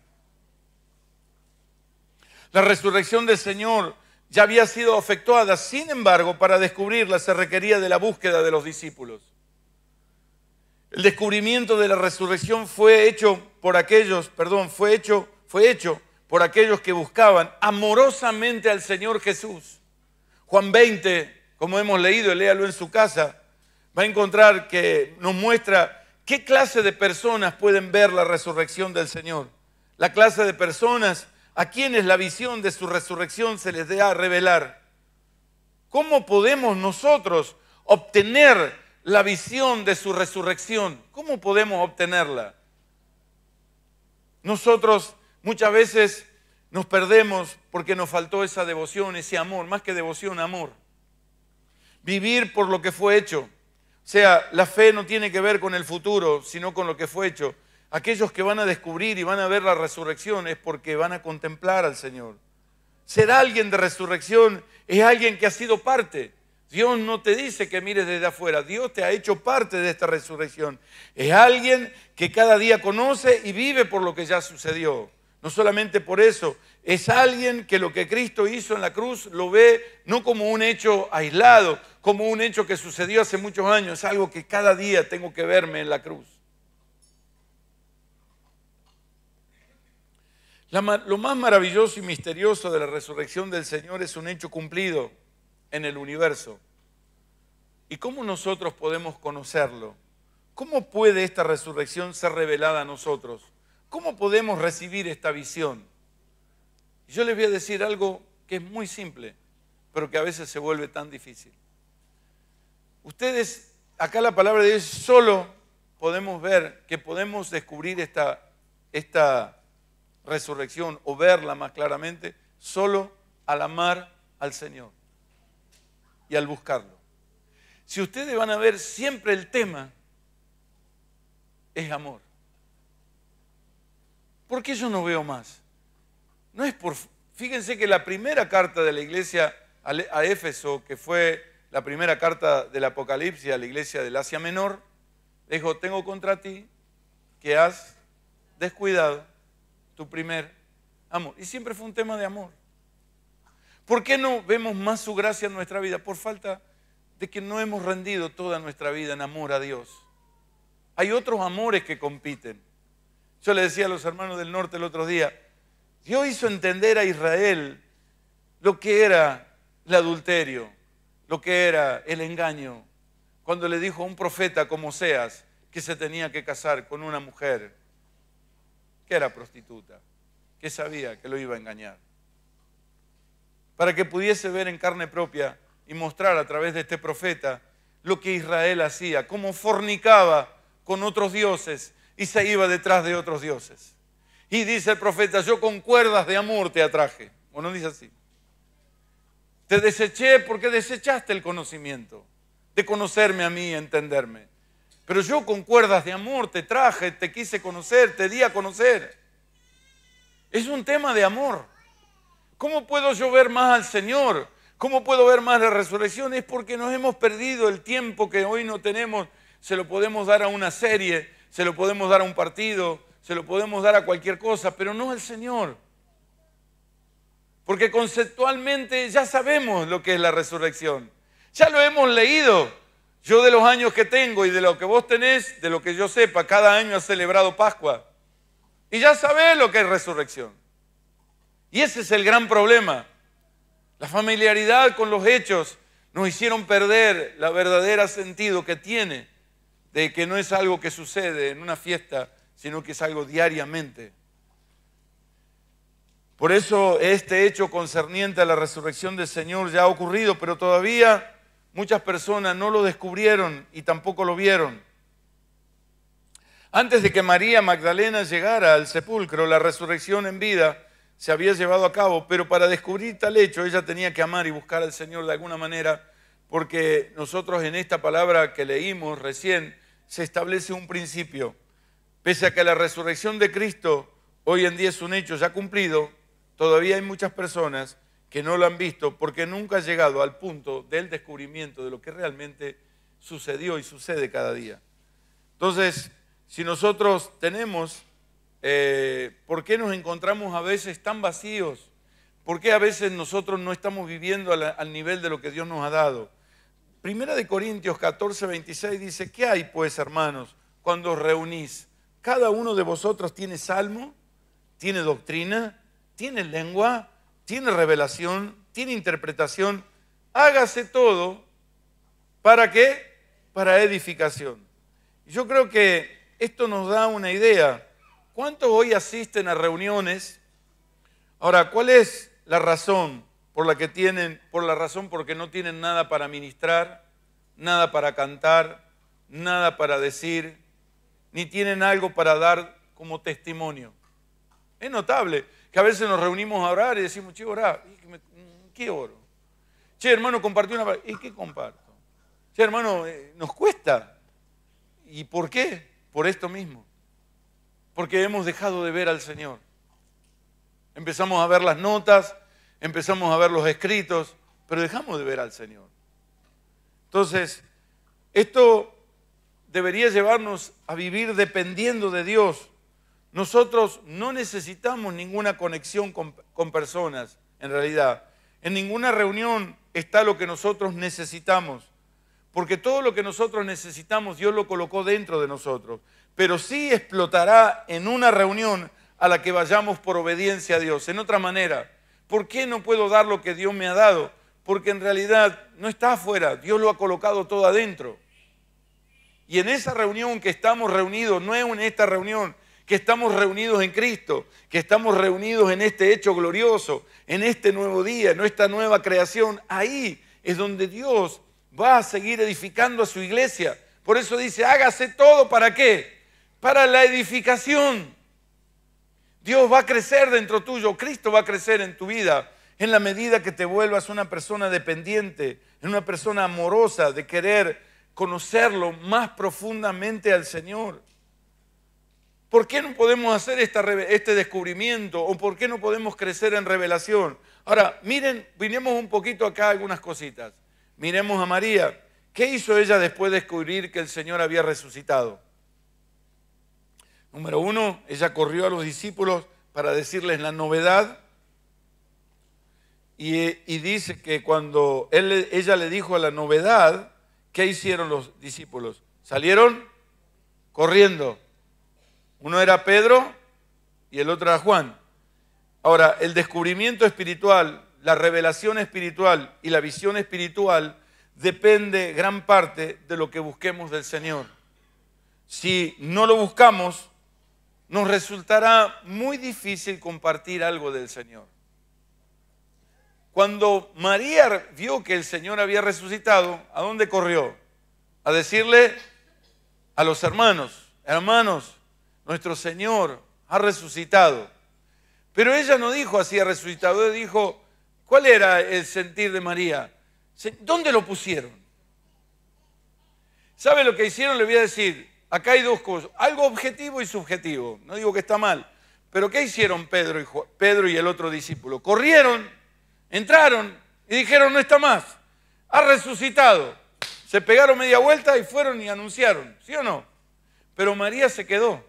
La resurrección del Señor ya había sido afectuada, Sin embargo, para descubrirla se requería de la búsqueda de los discípulos. El descubrimiento de la resurrección fue hecho por aquellos, perdón, fue hecho, fue hecho por aquellos que buscaban amorosamente al Señor Jesús. Juan 20, como hemos leído, léalo en su casa, va a encontrar que nos muestra qué clase de personas pueden ver la resurrección del Señor. La clase de personas a quienes la visión de su resurrección se les a revelar. ¿Cómo podemos nosotros obtener la visión de su resurrección? ¿Cómo podemos obtenerla? Nosotros muchas veces nos perdemos porque nos faltó esa devoción, ese amor, más que devoción, amor. Vivir por lo que fue hecho. O sea, la fe no tiene que ver con el futuro, sino con lo que fue hecho. Aquellos que van a descubrir y van a ver la resurrección es porque van a contemplar al Señor. Ser alguien de resurrección es alguien que ha sido parte. Dios no te dice que mires desde afuera, Dios te ha hecho parte de esta resurrección. Es alguien que cada día conoce y vive por lo que ya sucedió. No solamente por eso, es alguien que lo que Cristo hizo en la cruz lo ve no como un hecho aislado, como un hecho que sucedió hace muchos años, es algo que cada día tengo que verme en la cruz. lo más maravilloso y misterioso de la resurrección del Señor es un hecho cumplido en el universo. ¿Y cómo nosotros podemos conocerlo? ¿Cómo puede esta resurrección ser revelada a nosotros? ¿Cómo podemos recibir esta visión? Yo les voy a decir algo que es muy simple, pero que a veces se vuelve tan difícil. Ustedes, acá la palabra de Dios, solo podemos ver que podemos descubrir esta, esta resurrección o verla más claramente solo al amar al Señor y al buscarlo. Si ustedes van a ver siempre el tema, es amor. ¿Por qué yo no veo más. No es por. Fíjense que la primera carta de la iglesia a Éfeso, que fue la primera carta del Apocalipsis a la iglesia del Asia Menor, dijo: Tengo contra ti que has descuidado tu primer amor. Y siempre fue un tema de amor. ¿Por qué no vemos más su gracia en nuestra vida? Por falta de que no hemos rendido toda nuestra vida en amor a Dios. Hay otros amores que compiten. Yo le decía a los hermanos del norte el otro día, Dios hizo entender a Israel lo que era el adulterio, lo que era el engaño, cuando le dijo a un profeta como Seas que se tenía que casar con una mujer que era prostituta, que sabía que lo iba a engañar. Para que pudiese ver en carne propia y mostrar a través de este profeta lo que Israel hacía, cómo fornicaba con otros dioses y se iba detrás de otros dioses. Y dice el profeta, yo con cuerdas de amor te atraje. ¿O no dice así? Te deseché porque desechaste el conocimiento, de conocerme a mí y entenderme. Pero yo con cuerdas de amor te traje, te quise conocer, te di a conocer. Es un tema de amor. ¿Cómo puedo yo ver más al Señor? ¿Cómo puedo ver más la resurrección? Es porque nos hemos perdido el tiempo que hoy no tenemos. Se lo podemos dar a una serie, se lo podemos dar a un partido, se lo podemos dar a cualquier cosa, pero no al Señor. Porque conceptualmente ya sabemos lo que es la resurrección. Ya lo hemos leído. Yo de los años que tengo y de lo que vos tenés, de lo que yo sepa, cada año ha celebrado Pascua. Y ya sabés lo que es resurrección. Y ese es el gran problema. La familiaridad con los hechos nos hicieron perder la verdadera sentido que tiene de que no es algo que sucede en una fiesta, sino que es algo diariamente. Por eso este hecho concerniente a la resurrección del Señor ya ha ocurrido, pero todavía Muchas personas no lo descubrieron y tampoco lo vieron. Antes de que María Magdalena llegara al sepulcro, la resurrección en vida se había llevado a cabo, pero para descubrir tal hecho ella tenía que amar y buscar al Señor de alguna manera, porque nosotros en esta palabra que leímos recién se establece un principio. Pese a que la resurrección de Cristo hoy en día es un hecho ya cumplido, todavía hay muchas personas que no lo han visto porque nunca ha llegado al punto del descubrimiento de lo que realmente sucedió y sucede cada día. Entonces, si nosotros tenemos, eh, ¿por qué nos encontramos a veces tan vacíos? ¿Por qué a veces nosotros no estamos viviendo al, nivel de lo que Dios nos ha dado? Primera de Corintios 14, 26 dice, ¿qué hay pues, hermanos, cuando os reunís? Cada uno de vosotros tiene salmo, tiene doctrina, tiene lengua, tiene revelación, tiene interpretación. Hágase todo para qué? Para edificación. Yo creo que esto nos da una idea. ¿Cuántos hoy asisten a reuniones? Ahora, ¿cuál es la razón por la que tienen, por la razón porque no tienen nada para ministrar, nada para cantar, nada para decir, ni tienen algo para dar como testimonio? Es notable que a veces nos reunimos a orar y decimos, che, orá, ¿qué oro? Che, hermano, compartí una ¿Y qué comparto? Che, hermano, eh, nos cuesta. ¿Y por qué? Por esto mismo. Porque hemos dejado de ver al Señor. Empezamos a ver las notas, empezamos a ver los escritos, pero dejamos de ver al Señor. Entonces, esto debería llevarnos a vivir dependiendo de Dios nosotros no necesitamos ninguna conexión con, personas, en realidad. En ninguna reunión está lo que nosotros necesitamos, porque todo lo que nosotros necesitamos Dios lo colocó dentro de nosotros, pero sí explotará en una reunión a la que vayamos por obediencia a Dios. En otra manera, ¿por qué no puedo dar lo que Dios me ha dado? Porque en realidad no está afuera, Dios lo ha colocado todo adentro. Y en esa reunión que estamos reunidos, no es en esta reunión, que estamos reunidos en Cristo, que estamos reunidos en este hecho glorioso, en este nuevo día, en esta nueva creación. Ahí es donde Dios va a seguir edificando a su iglesia. Por eso dice, hágase todo para qué? Para la edificación. Dios va a crecer dentro tuyo, Cristo va a crecer en tu vida, en la medida que te vuelvas una persona dependiente, en una persona amorosa de querer conocerlo más profundamente al Señor. ¿Por qué no podemos hacer este descubrimiento o por qué no podemos crecer en revelación? Ahora, miren, vinimos un poquito acá algunas cositas. Miremos a María. ¿Qué hizo ella después de descubrir que el Señor había resucitado? Número uno, ella corrió a los discípulos para decirles la novedad y, dice que cuando ella le dijo la novedad, ¿qué hicieron los discípulos? Salieron corriendo. Uno era Pedro y el otro era Juan. Ahora, el descubrimiento espiritual, la revelación espiritual y la visión espiritual depende gran parte de lo que busquemos del Señor. Si no lo buscamos, nos resultará muy difícil compartir algo del Señor. Cuando María vio que el Señor había resucitado, ¿a dónde corrió? A decirle a los hermanos, hermanos, nuestro Señor ha resucitado. Pero ella no dijo así, ha resucitado, dijo, ¿cuál era el sentir de María? ¿Dónde lo pusieron? ¿Sabe lo que hicieron? Le voy a decir, acá hay dos cosas, algo objetivo y subjetivo, no digo que está mal, pero ¿qué hicieron Pedro y, Pedro y el otro discípulo? Corrieron, entraron y dijeron, no está más, ha resucitado. Se pegaron media vuelta y fueron y anunciaron, ¿sí o no? Pero María se quedó.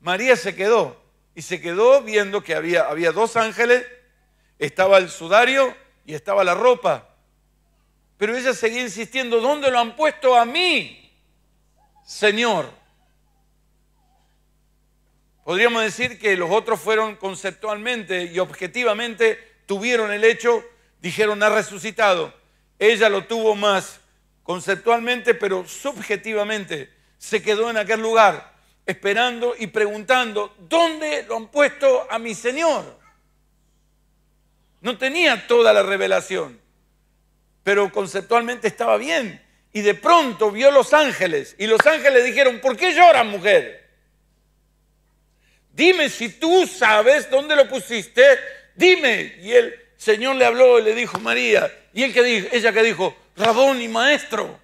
María se quedó y se quedó viendo que había, había dos ángeles, estaba el sudario y estaba la ropa. Pero ella seguía insistiendo, ¿dónde lo han puesto a mí, Señor? Podríamos decir que los otros fueron conceptualmente y objetivamente, tuvieron el hecho, dijeron, ha resucitado. Ella lo tuvo más conceptualmente, pero subjetivamente se quedó en aquel lugar esperando y preguntando, ¿dónde lo han puesto a mi Señor? No tenía toda la revelación, pero conceptualmente estaba bien. Y de pronto vio los ángeles y los ángeles dijeron, ¿por qué lloras, mujer? Dime si tú sabes dónde lo pusiste, dime. Y el Señor le habló y le dijo, María. Y él que dijo, ella que dijo, Rabón y maestro.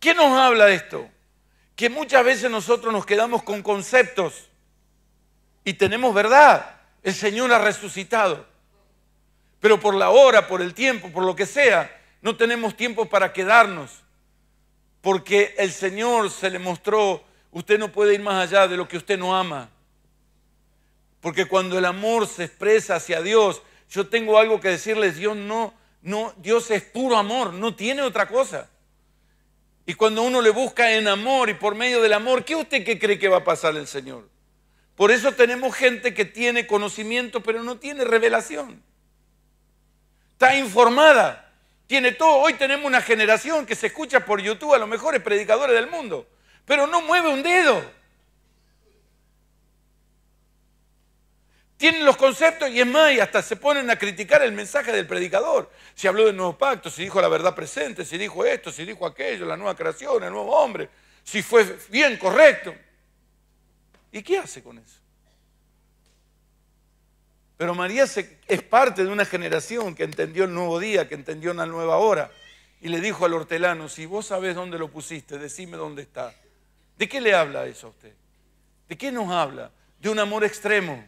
¿Qué nos habla de esto? Que muchas veces nosotros nos quedamos con conceptos y tenemos verdad. El Señor ha resucitado. Pero por la hora, por el tiempo, por lo que sea, no tenemos tiempo para quedarnos. Porque el Señor se le mostró, usted no puede ir más allá de lo que usted no ama. Porque cuando el amor se expresa hacia Dios, yo tengo algo que decirles, Dios no, no, Dios es puro amor, no tiene otra cosa. Y cuando uno le busca en amor y por medio del amor, ¿qué usted cree que va a pasar el Señor? Por eso tenemos gente que tiene conocimiento, pero no tiene revelación. Está informada, tiene todo. Hoy tenemos una generación que se escucha por YouTube a los mejores predicadores del mundo, pero no mueve un dedo. tienen los conceptos y es más, y hasta se ponen a criticar el mensaje del predicador. Si habló del nuevo pacto, si dijo la verdad presente, si dijo esto, si dijo aquello, la nueva creación, el nuevo hombre, si fue bien correcto. ¿Y qué hace con eso? Pero María es parte de una generación que entendió el nuevo día, que entendió una nueva hora, y le dijo al hortelano, si vos sabés dónde lo pusiste, decime dónde está. ¿De qué le habla eso a usted? ¿De qué nos habla? De un amor extremo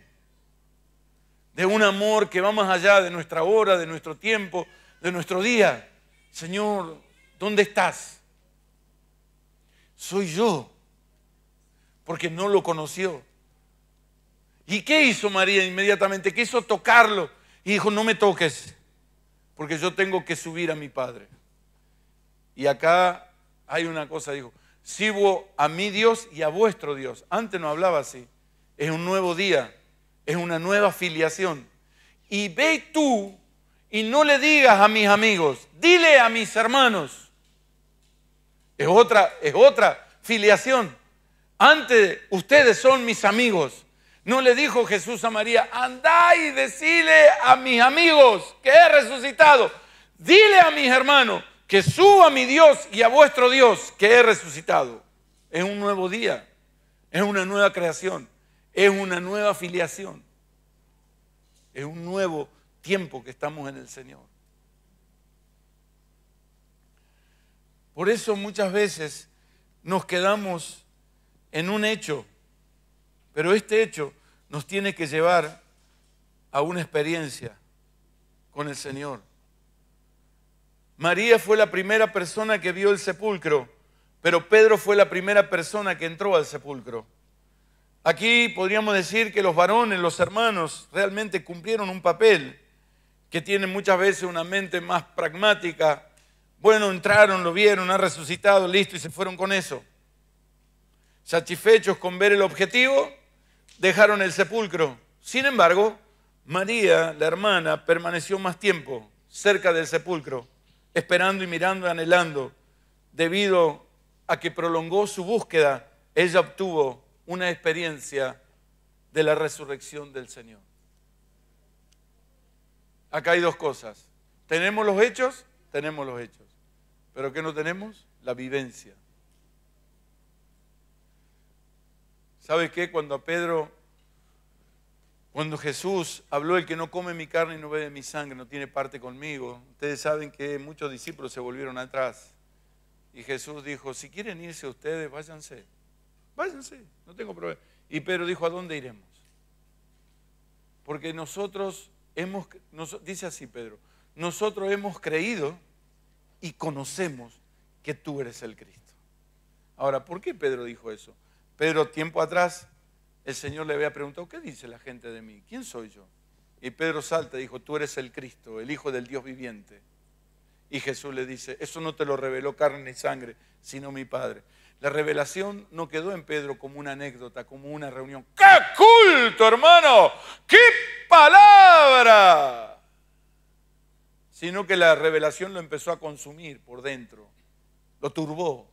de un amor que va más allá de nuestra hora, de nuestro tiempo, de nuestro día. Señor, ¿dónde estás? Soy yo, porque no lo conoció. ¿Y qué hizo María inmediatamente? Quiso tocarlo y dijo, no me toques, porque yo tengo que subir a mi Padre. Y acá hay una cosa, dijo, sirvo a mi Dios y a vuestro Dios. Antes no hablaba así, es un nuevo día es una nueva filiación Y ve tú y no le digas a mis amigos, dile a mis hermanos. Es otra, es otra filiación. Antes ustedes son mis amigos. No le dijo Jesús a María, andá y decile a mis amigos que he resucitado. Dile a mis hermanos que suba a mi Dios y a vuestro Dios que he resucitado. Es un nuevo día, es una nueva creación. Es una nueva filiación. Es un nuevo tiempo que estamos en el Señor. Por eso muchas veces nos quedamos en un hecho, pero este hecho nos tiene que llevar a una experiencia con el Señor. María fue la primera persona que vio el sepulcro, pero Pedro fue la primera persona que entró al sepulcro. Aquí podríamos decir que los varones, los hermanos, realmente cumplieron un papel que tienen muchas veces una mente más pragmática. Bueno, entraron, lo vieron, ha resucitado, listo, y se fueron con eso. Satisfechos con ver el objetivo, dejaron el sepulcro. Sin embargo, María, la hermana, permaneció más tiempo cerca del sepulcro, esperando y mirando anhelando. Debido a que prolongó su búsqueda, ella obtuvo una experiencia de la resurrección del Señor. Acá hay dos cosas. Tenemos los hechos, tenemos los hechos. Pero ¿qué no tenemos? La vivencia. ¿Sabes qué? Cuando a Pedro, cuando Jesús habló, el que no come mi carne y no bebe mi sangre, no tiene parte conmigo, ustedes saben que muchos discípulos se volvieron atrás. Y Jesús dijo, si quieren irse ustedes, váyanse váyanse, no tengo problema. Y Pedro dijo, ¿a dónde iremos? Porque nosotros hemos, dice así Pedro, nosotros hemos creído y conocemos que tú eres el Cristo. Ahora, ¿por qué Pedro dijo eso? Pedro, tiempo atrás, el Señor le había preguntado, ¿qué dice la gente de mí? ¿Quién soy yo? Y Pedro salta y dijo, tú eres el Cristo, el Hijo del Dios viviente. Y Jesús le dice, eso no te lo reveló carne y sangre, sino mi Padre. La revelación no quedó en Pedro como una anécdota, como una reunión. ¡Qué culto, hermano! ¡Qué palabra! Sino que la revelación lo empezó a consumir por dentro, lo turbó.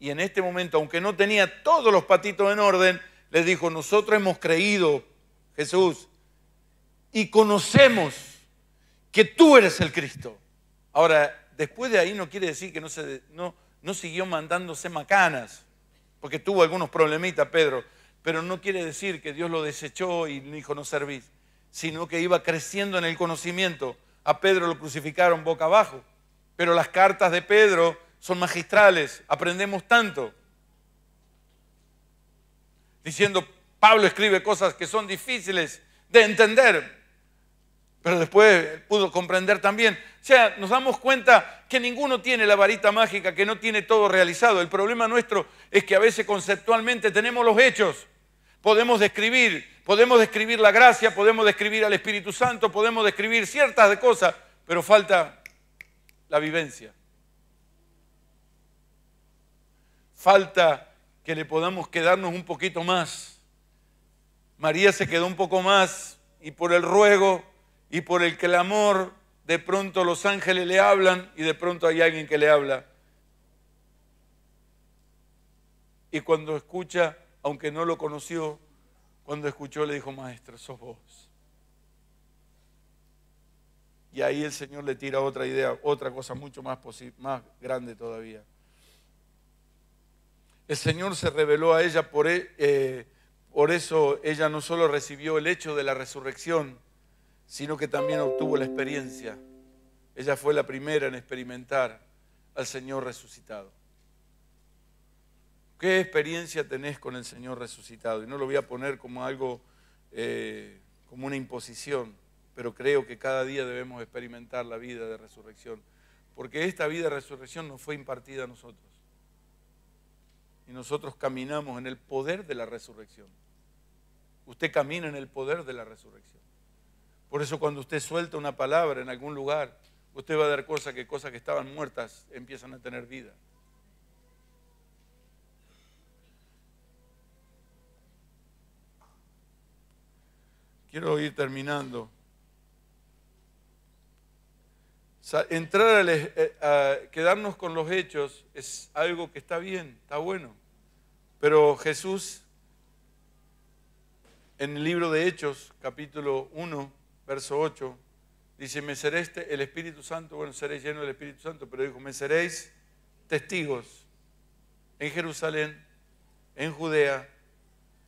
Y en este momento, aunque no tenía todos los patitos en orden, le dijo, nosotros hemos creído, Jesús, y conocemos que tú eres el Cristo. Ahora, después de ahí no quiere decir que no se... No, no siguió mandándose macanas, porque tuvo algunos problemitas, Pedro, pero no quiere decir que Dios lo desechó y dijo no servís, sino que iba creciendo en el conocimiento. A Pedro lo crucificaron boca abajo, pero las cartas de Pedro son magistrales, aprendemos tanto. Diciendo, Pablo escribe cosas que son difíciles de entender, pero después pudo comprender también. O sea, nos damos cuenta que ninguno tiene la varita mágica, que no tiene todo realizado. El problema nuestro es que a veces conceptualmente tenemos los hechos. Podemos describir, podemos describir la gracia, podemos describir al Espíritu Santo, podemos describir ciertas de cosas, pero falta la vivencia. Falta que le podamos quedarnos un poquito más. María se quedó un poco más y por el ruego y por el clamor de pronto los ángeles le hablan y de pronto hay alguien que le habla. Y cuando escucha, aunque no lo conoció, cuando escuchó le dijo, maestro, sos vos. Y ahí el Señor le tira otra idea, otra cosa mucho más, más grande todavía. El Señor se reveló a ella, por, e, eh, por eso ella no solo recibió el hecho de la resurrección, sino que también obtuvo la experiencia. Ella fue la primera en experimentar al Señor resucitado. ¿Qué experiencia tenés con el Señor resucitado? Y no lo voy a poner como algo, eh, como una imposición, pero creo que cada día debemos experimentar la vida de resurrección, porque esta vida de resurrección nos fue impartida a nosotros. Y nosotros caminamos en el poder de la resurrección. Usted camina en el poder de la resurrección. Por eso cuando usted suelta una palabra en algún lugar, usted va a dar cosas que cosas que estaban muertas empiezan a tener vida. Quiero ir terminando. Entrar a, eh, a, quedarnos con los hechos es algo que está bien, está bueno. Pero Jesús, en el libro de Hechos, capítulo 1, verso 8, dice, me seréis el Espíritu Santo, bueno, seréis lleno del Espíritu Santo, pero dijo, me seréis testigos en Jerusalén, en Judea,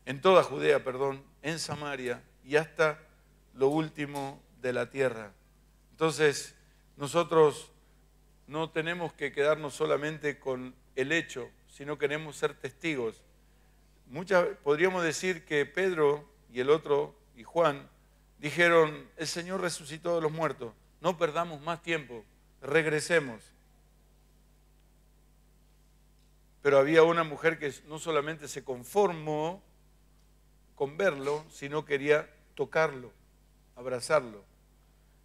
en toda Judea, perdón, en Samaria y hasta lo último de la tierra. Entonces, nosotros no tenemos que quedarnos solamente con el hecho, sino queremos ser testigos. Muchas, podríamos decir que Pedro y el otro, y Juan, dijeron, el Señor resucitó de los muertos, no perdamos más tiempo, regresemos. Pero había una mujer que no solamente se conformó con verlo, sino quería tocarlo, abrazarlo.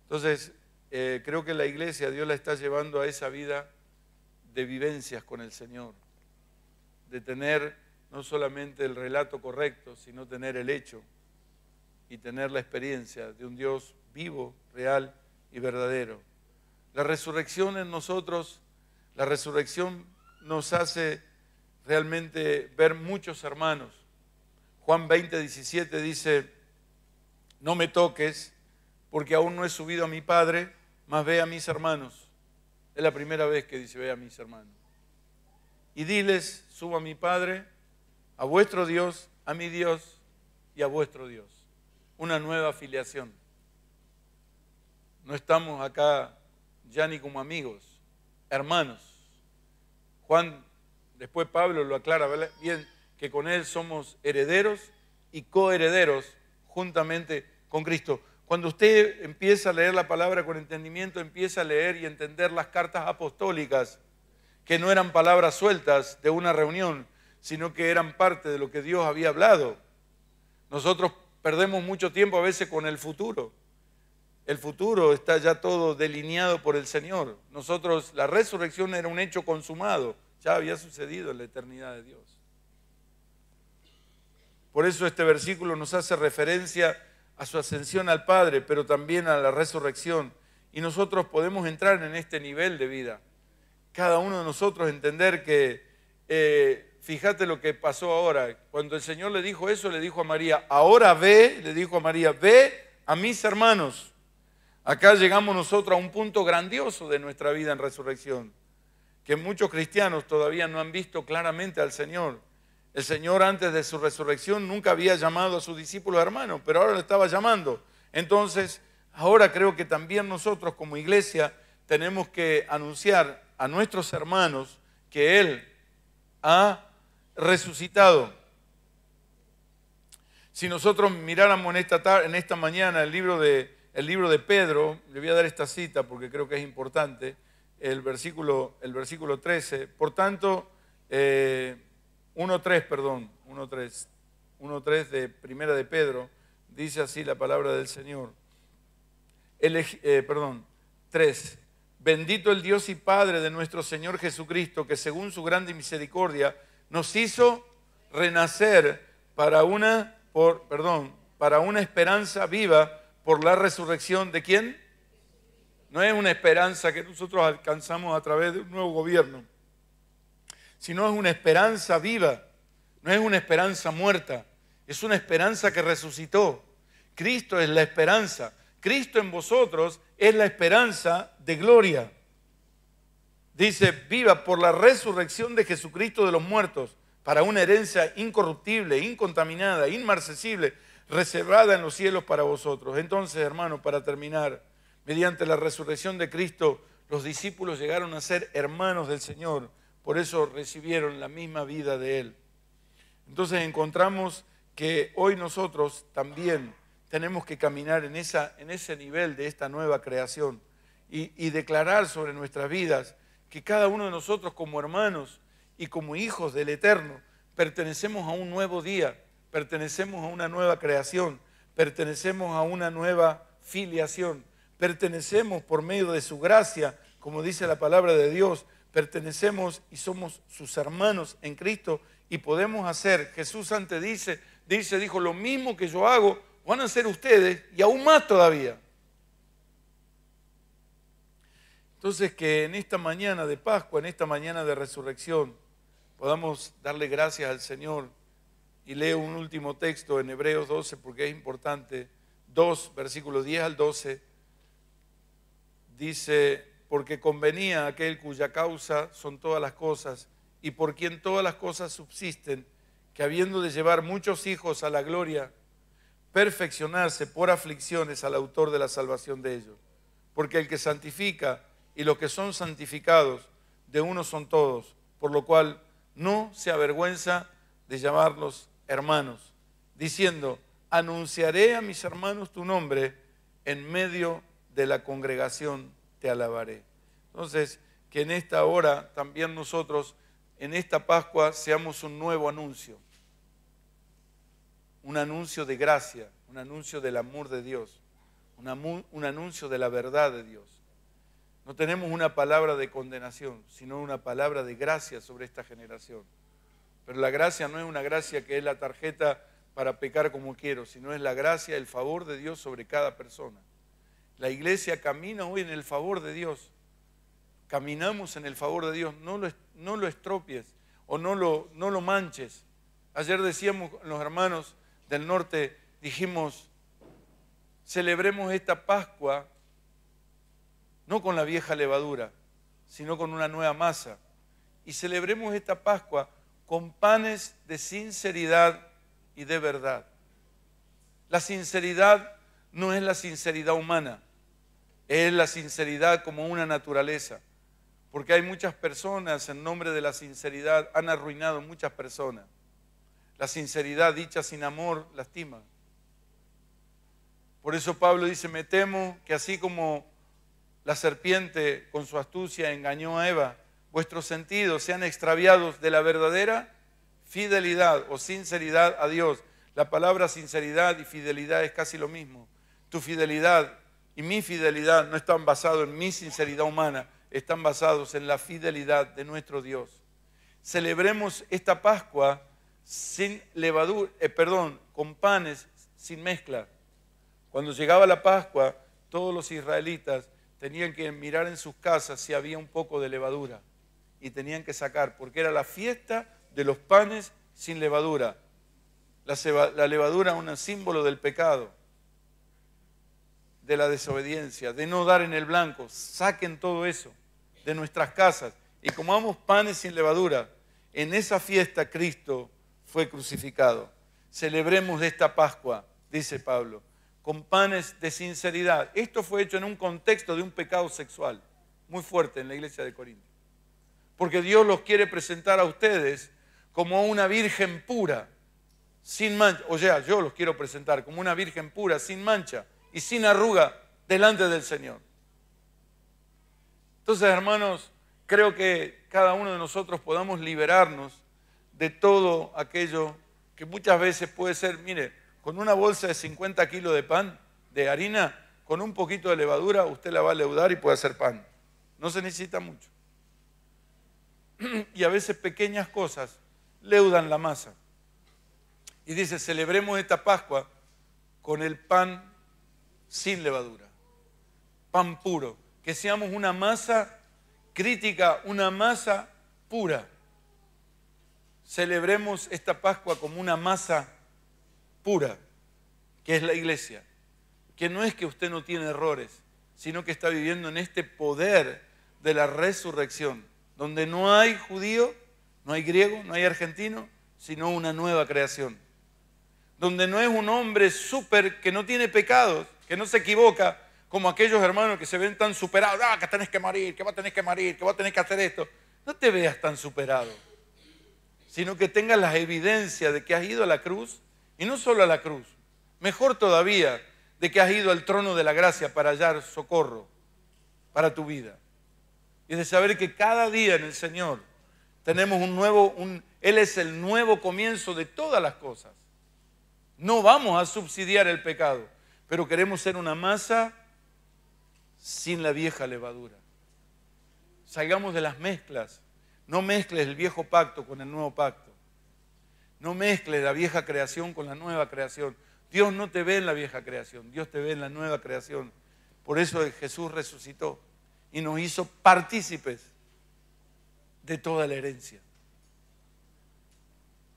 Entonces, eh, creo que la iglesia, Dios la está llevando a esa vida de vivencias con el Señor, de tener no solamente el relato correcto, sino tener el hecho y tener la experiencia de un Dios vivo, real y verdadero. La resurrección en nosotros, la resurrección nos hace realmente ver muchos hermanos. Juan 20, 17 dice, no me toques porque aún no he subido a mi Padre, mas ve a mis hermanos. Es la primera vez que dice, ve a mis hermanos. Y diles, subo a mi Padre, a vuestro Dios, a mi Dios y a vuestro Dios una nueva afiliación. No estamos acá ya ni como amigos, hermanos. Juan, después Pablo lo aclara bien, que con él somos herederos y coherederos juntamente con Cristo. Cuando usted empieza a leer la palabra con entendimiento, empieza a leer y entender las cartas apostólicas, que no eran palabras sueltas de una reunión, sino que eran parte de lo que Dios había hablado. Nosotros perdemos mucho tiempo a veces con el futuro. El futuro está ya todo delineado por el Señor. Nosotros, la resurrección era un hecho consumado, ya había sucedido en la eternidad de Dios. Por eso este versículo nos hace referencia a su ascensión al Padre, pero también a la resurrección. Y nosotros podemos entrar en este nivel de vida. Cada uno de nosotros entender que eh, Fíjate lo que pasó ahora. Cuando el Señor le dijo eso, le dijo a María, ahora ve, le dijo a María, ve a mis hermanos. Acá llegamos nosotros a un punto grandioso de nuestra vida en resurrección, que muchos cristianos todavía no han visto claramente al Señor. El Señor antes de su resurrección nunca había llamado a sus discípulos hermanos, pero ahora le estaba llamando. Entonces, ahora creo que también nosotros como iglesia tenemos que anunciar a nuestros hermanos que Él ha resucitado. Si nosotros miráramos en esta, mañana el libro, de, el libro de Pedro, le voy a dar esta cita porque creo que es importante, el versículo, el versículo 13. Por tanto, 1.3, eh, perdón, 1.3, 1.3 de Primera de Pedro, dice así la palabra del Señor. Eh, perdón, 3. Bendito el Dios y Padre de nuestro Señor Jesucristo, que según su grande misericordia nos hizo renacer para una, esperanza viva por la resurrección de quién? No es una esperanza que nosotros alcanzamos a través de un nuevo gobierno, sino es una esperanza viva, no es una esperanza muerta, es una esperanza que resucitó. Cristo es la esperanza, Cristo en vosotros es la esperanza de gloria dice, viva por la resurrección de Jesucristo de los muertos, para una herencia incorruptible, incontaminada, inmarcesible, reservada en los cielos para vosotros. Entonces, hermano, para terminar, mediante la resurrección de Cristo, los discípulos llegaron a ser hermanos del Señor, por eso recibieron la misma vida de Él. Entonces encontramos que hoy nosotros también tenemos que caminar en, esa, en ese nivel de esta nueva creación y declarar sobre nuestras vidas que cada uno de nosotros como hermanos y como hijos del Eterno pertenecemos a un nuevo día, pertenecemos a una nueva creación, pertenecemos a una nueva filiación, pertenecemos por medio de su gracia, como dice la palabra de Dios, pertenecemos y somos sus hermanos en Cristo y podemos hacer, Jesús antes dice, dice, dijo, lo mismo que yo hago, van a hacer ustedes y aún más todavía. Entonces que en esta mañana de Pascua, en esta mañana de resurrección, podamos darle gracias al Señor. Y leo un último texto en Hebreos 12 porque es importante. 2, versículo 10 al 12, dice, porque convenía aquel cuya causa son todas las cosas y por quien todas las cosas subsisten, que habiendo de llevar muchos hijos a la gloria, perfeccionarse por aflicciones al autor de la salvación de ellos. Porque el que santifica y los que son santificados, de uno son todos, por lo cual no se avergüenza de llamarlos hermanos, diciendo, anunciaré a mis hermanos tu nombre, en medio de la congregación te alabaré. Entonces, que en esta hora también nosotros, en esta Pascua, seamos un nuevo anuncio, un anuncio de gracia, un anuncio del amor de Dios, un, un anuncio de la verdad de Dios no tenemos una palabra de condenación, sino una palabra de gracia sobre esta generación. Pero la gracia no es una gracia que es la tarjeta para pecar como quiero, sino es la gracia, el favor de Dios sobre cada persona. La iglesia camina hoy en el favor de Dios. Caminamos en el favor de Dios. No lo, no lo estropies o no lo, no lo manches. Ayer decíamos los hermanos del norte, dijimos, celebremos esta Pascua no con la vieja levadura, sino con una nueva masa. Y celebremos esta Pascua con panes de sinceridad y de verdad. La sinceridad no es la sinceridad humana, es la sinceridad como una naturaleza, porque hay muchas personas en nombre de la sinceridad, han arruinado muchas personas. La sinceridad dicha sin amor lastima. Por eso Pablo dice, me temo que así como la serpiente con su astucia engañó a Eva. Vuestros sentidos sean extraviados de la verdadera fidelidad o sinceridad a Dios. La palabra sinceridad y fidelidad es casi lo mismo. Tu fidelidad y mi fidelidad no están basados en mi sinceridad humana, están basados en la fidelidad de nuestro Dios. Celebremos esta Pascua sin levadura, eh, perdón, con panes sin mezcla. Cuando llegaba la Pascua, todos los israelitas tenían que mirar en sus casas si había un poco de levadura y tenían que sacar, porque era la fiesta de los panes sin levadura. La, levadura es un símbolo del pecado, de la desobediencia, de no dar en el blanco. Saquen todo eso de nuestras casas y comamos panes sin levadura. En esa fiesta Cristo fue crucificado. Celebremos esta Pascua, dice Pablo con panes de sinceridad. Esto fue hecho en un contexto de un pecado sexual muy fuerte en la iglesia de Corinto. Porque Dios los quiere presentar a ustedes como una virgen pura, sin mancha. O sea, yo los quiero presentar como una virgen pura, sin mancha y sin arruga delante del Señor. Entonces, hermanos, creo que cada uno de nosotros podamos liberarnos de todo aquello que muchas veces puede ser, mire, con una bolsa de 50 kilos de pan, de harina, con un poquito de levadura, usted la va a leudar y puede hacer pan. No se necesita mucho. Y a veces pequeñas cosas leudan la masa. Y dice, celebremos esta Pascua con el pan sin levadura, pan puro, que seamos una masa crítica, una masa pura. Celebremos esta Pascua como una masa que es la iglesia, que no es que usted no tiene errores, sino que está viviendo en este poder de la resurrección, donde no hay judío, no hay griego, no hay argentino, sino una nueva creación, donde no es un hombre súper que no tiene pecados, que no se equivoca, como aquellos hermanos que se ven tan superados, ah, que tenés que morir, que vas a tener que morir, que va a tener que hacer esto. No te veas tan superado, sino que tengas las evidencias de que has ido a la cruz y no solo a la cruz, mejor todavía de que has ido al trono de la gracia para hallar socorro para tu vida. Y de saber que cada día en el Señor tenemos un nuevo, Él es el nuevo comienzo de todas las cosas. No vamos a subsidiar el pecado, pero queremos ser una masa sin la vieja levadura. Salgamos de las mezclas. No mezcles el viejo pacto con el nuevo pacto. No mezcle la vieja creación con la nueva creación. Dios no te ve en la vieja creación, Dios te ve en la nueva creación. Por eso Jesús resucitó y nos hizo partícipes de toda la herencia.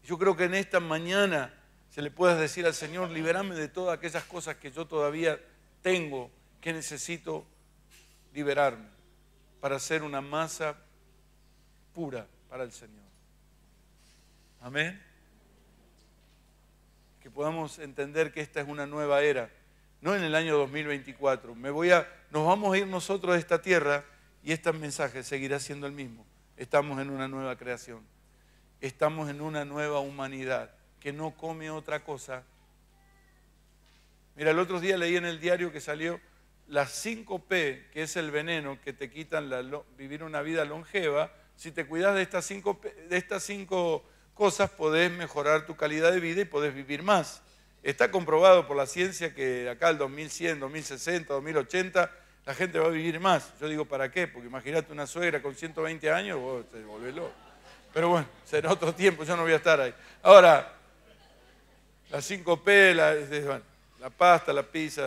Yo creo que en esta mañana se le puedas decir al Señor, liberame de todas aquellas cosas que yo todavía tengo, que necesito liberarme para ser una masa pura para el Señor. Amén que podamos entender que esta es una nueva era, no en el año 2024. Me voy a, nos vamos a ir nosotros de esta tierra y este mensaje seguirá siendo el mismo. Estamos en una nueva creación, estamos en una nueva humanidad que no come otra cosa. Mira, el otro día leí en el diario que salió las 5P, que es el veneno que te quitan la, vivir una vida longeva. Si te cuidas de estas 5 de estas cinco cosas podés mejorar tu calidad de vida y podés vivir más. Está comprobado por la ciencia que acá el 2100, 2060, 2080 la gente va a vivir más. Yo digo, ¿para qué? Porque imagínate una suegra con 120 años, vos te volvés loco. Pero bueno, será otro tiempo, yo no voy a estar ahí. Ahora, las 5P, la, pasta, la pizza,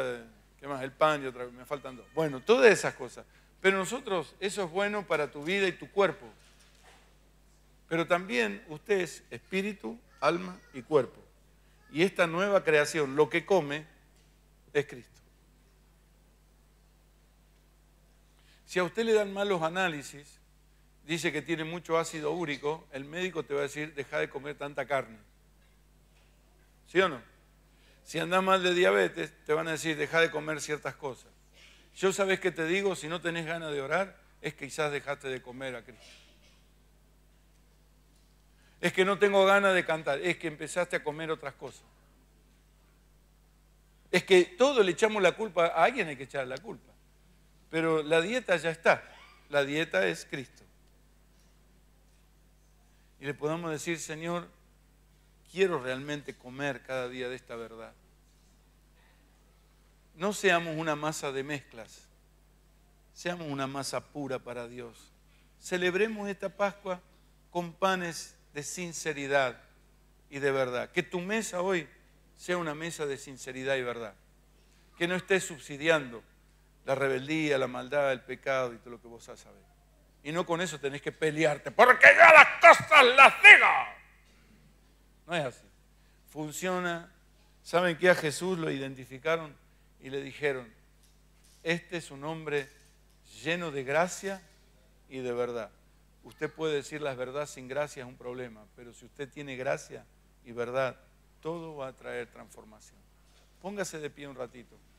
¿qué más? El pan y otra, me faltan dos. Bueno, todas esas cosas. Pero nosotros, eso es bueno para tu vida y tu cuerpo. Pero también usted es espíritu, alma y cuerpo. Y esta nueva creación, lo que come, es Cristo. Si a usted le dan malos análisis, dice que tiene mucho ácido úrico, el médico te va a decir, deja de comer tanta carne. ¿Sí o no? Si andás mal de diabetes, te van a decir, deja de comer ciertas cosas. Yo sabes que te digo, si no tenés ganas de orar, es que quizás dejaste de comer a Cristo. Es que no tengo ganas de cantar, es que empezaste a comer otras cosas. Es que todo le echamos la culpa, a alguien hay que echar la culpa. Pero la dieta ya está, la dieta es Cristo. Y le podemos decir, Señor, quiero realmente comer cada día de esta verdad. No seamos una masa de mezclas, seamos una masa pura para Dios. Celebremos esta Pascua con panes de sinceridad y de verdad. Que tu mesa hoy sea una mesa de sinceridad y verdad. Que no estés subsidiando la rebeldía, la maldad, el pecado y todo lo que vos saber Y no con eso tenés que pelearte, porque yo las cosas las digo. No es así. Funciona. ¿Saben que a Jesús lo identificaron y le dijeron, este es un hombre lleno de gracia y de verdad? Usted puede decir las verdades sin gracia es un problema, pero si usted tiene gracia y verdad, todo va a traer transformación. Póngase de pie un ratito.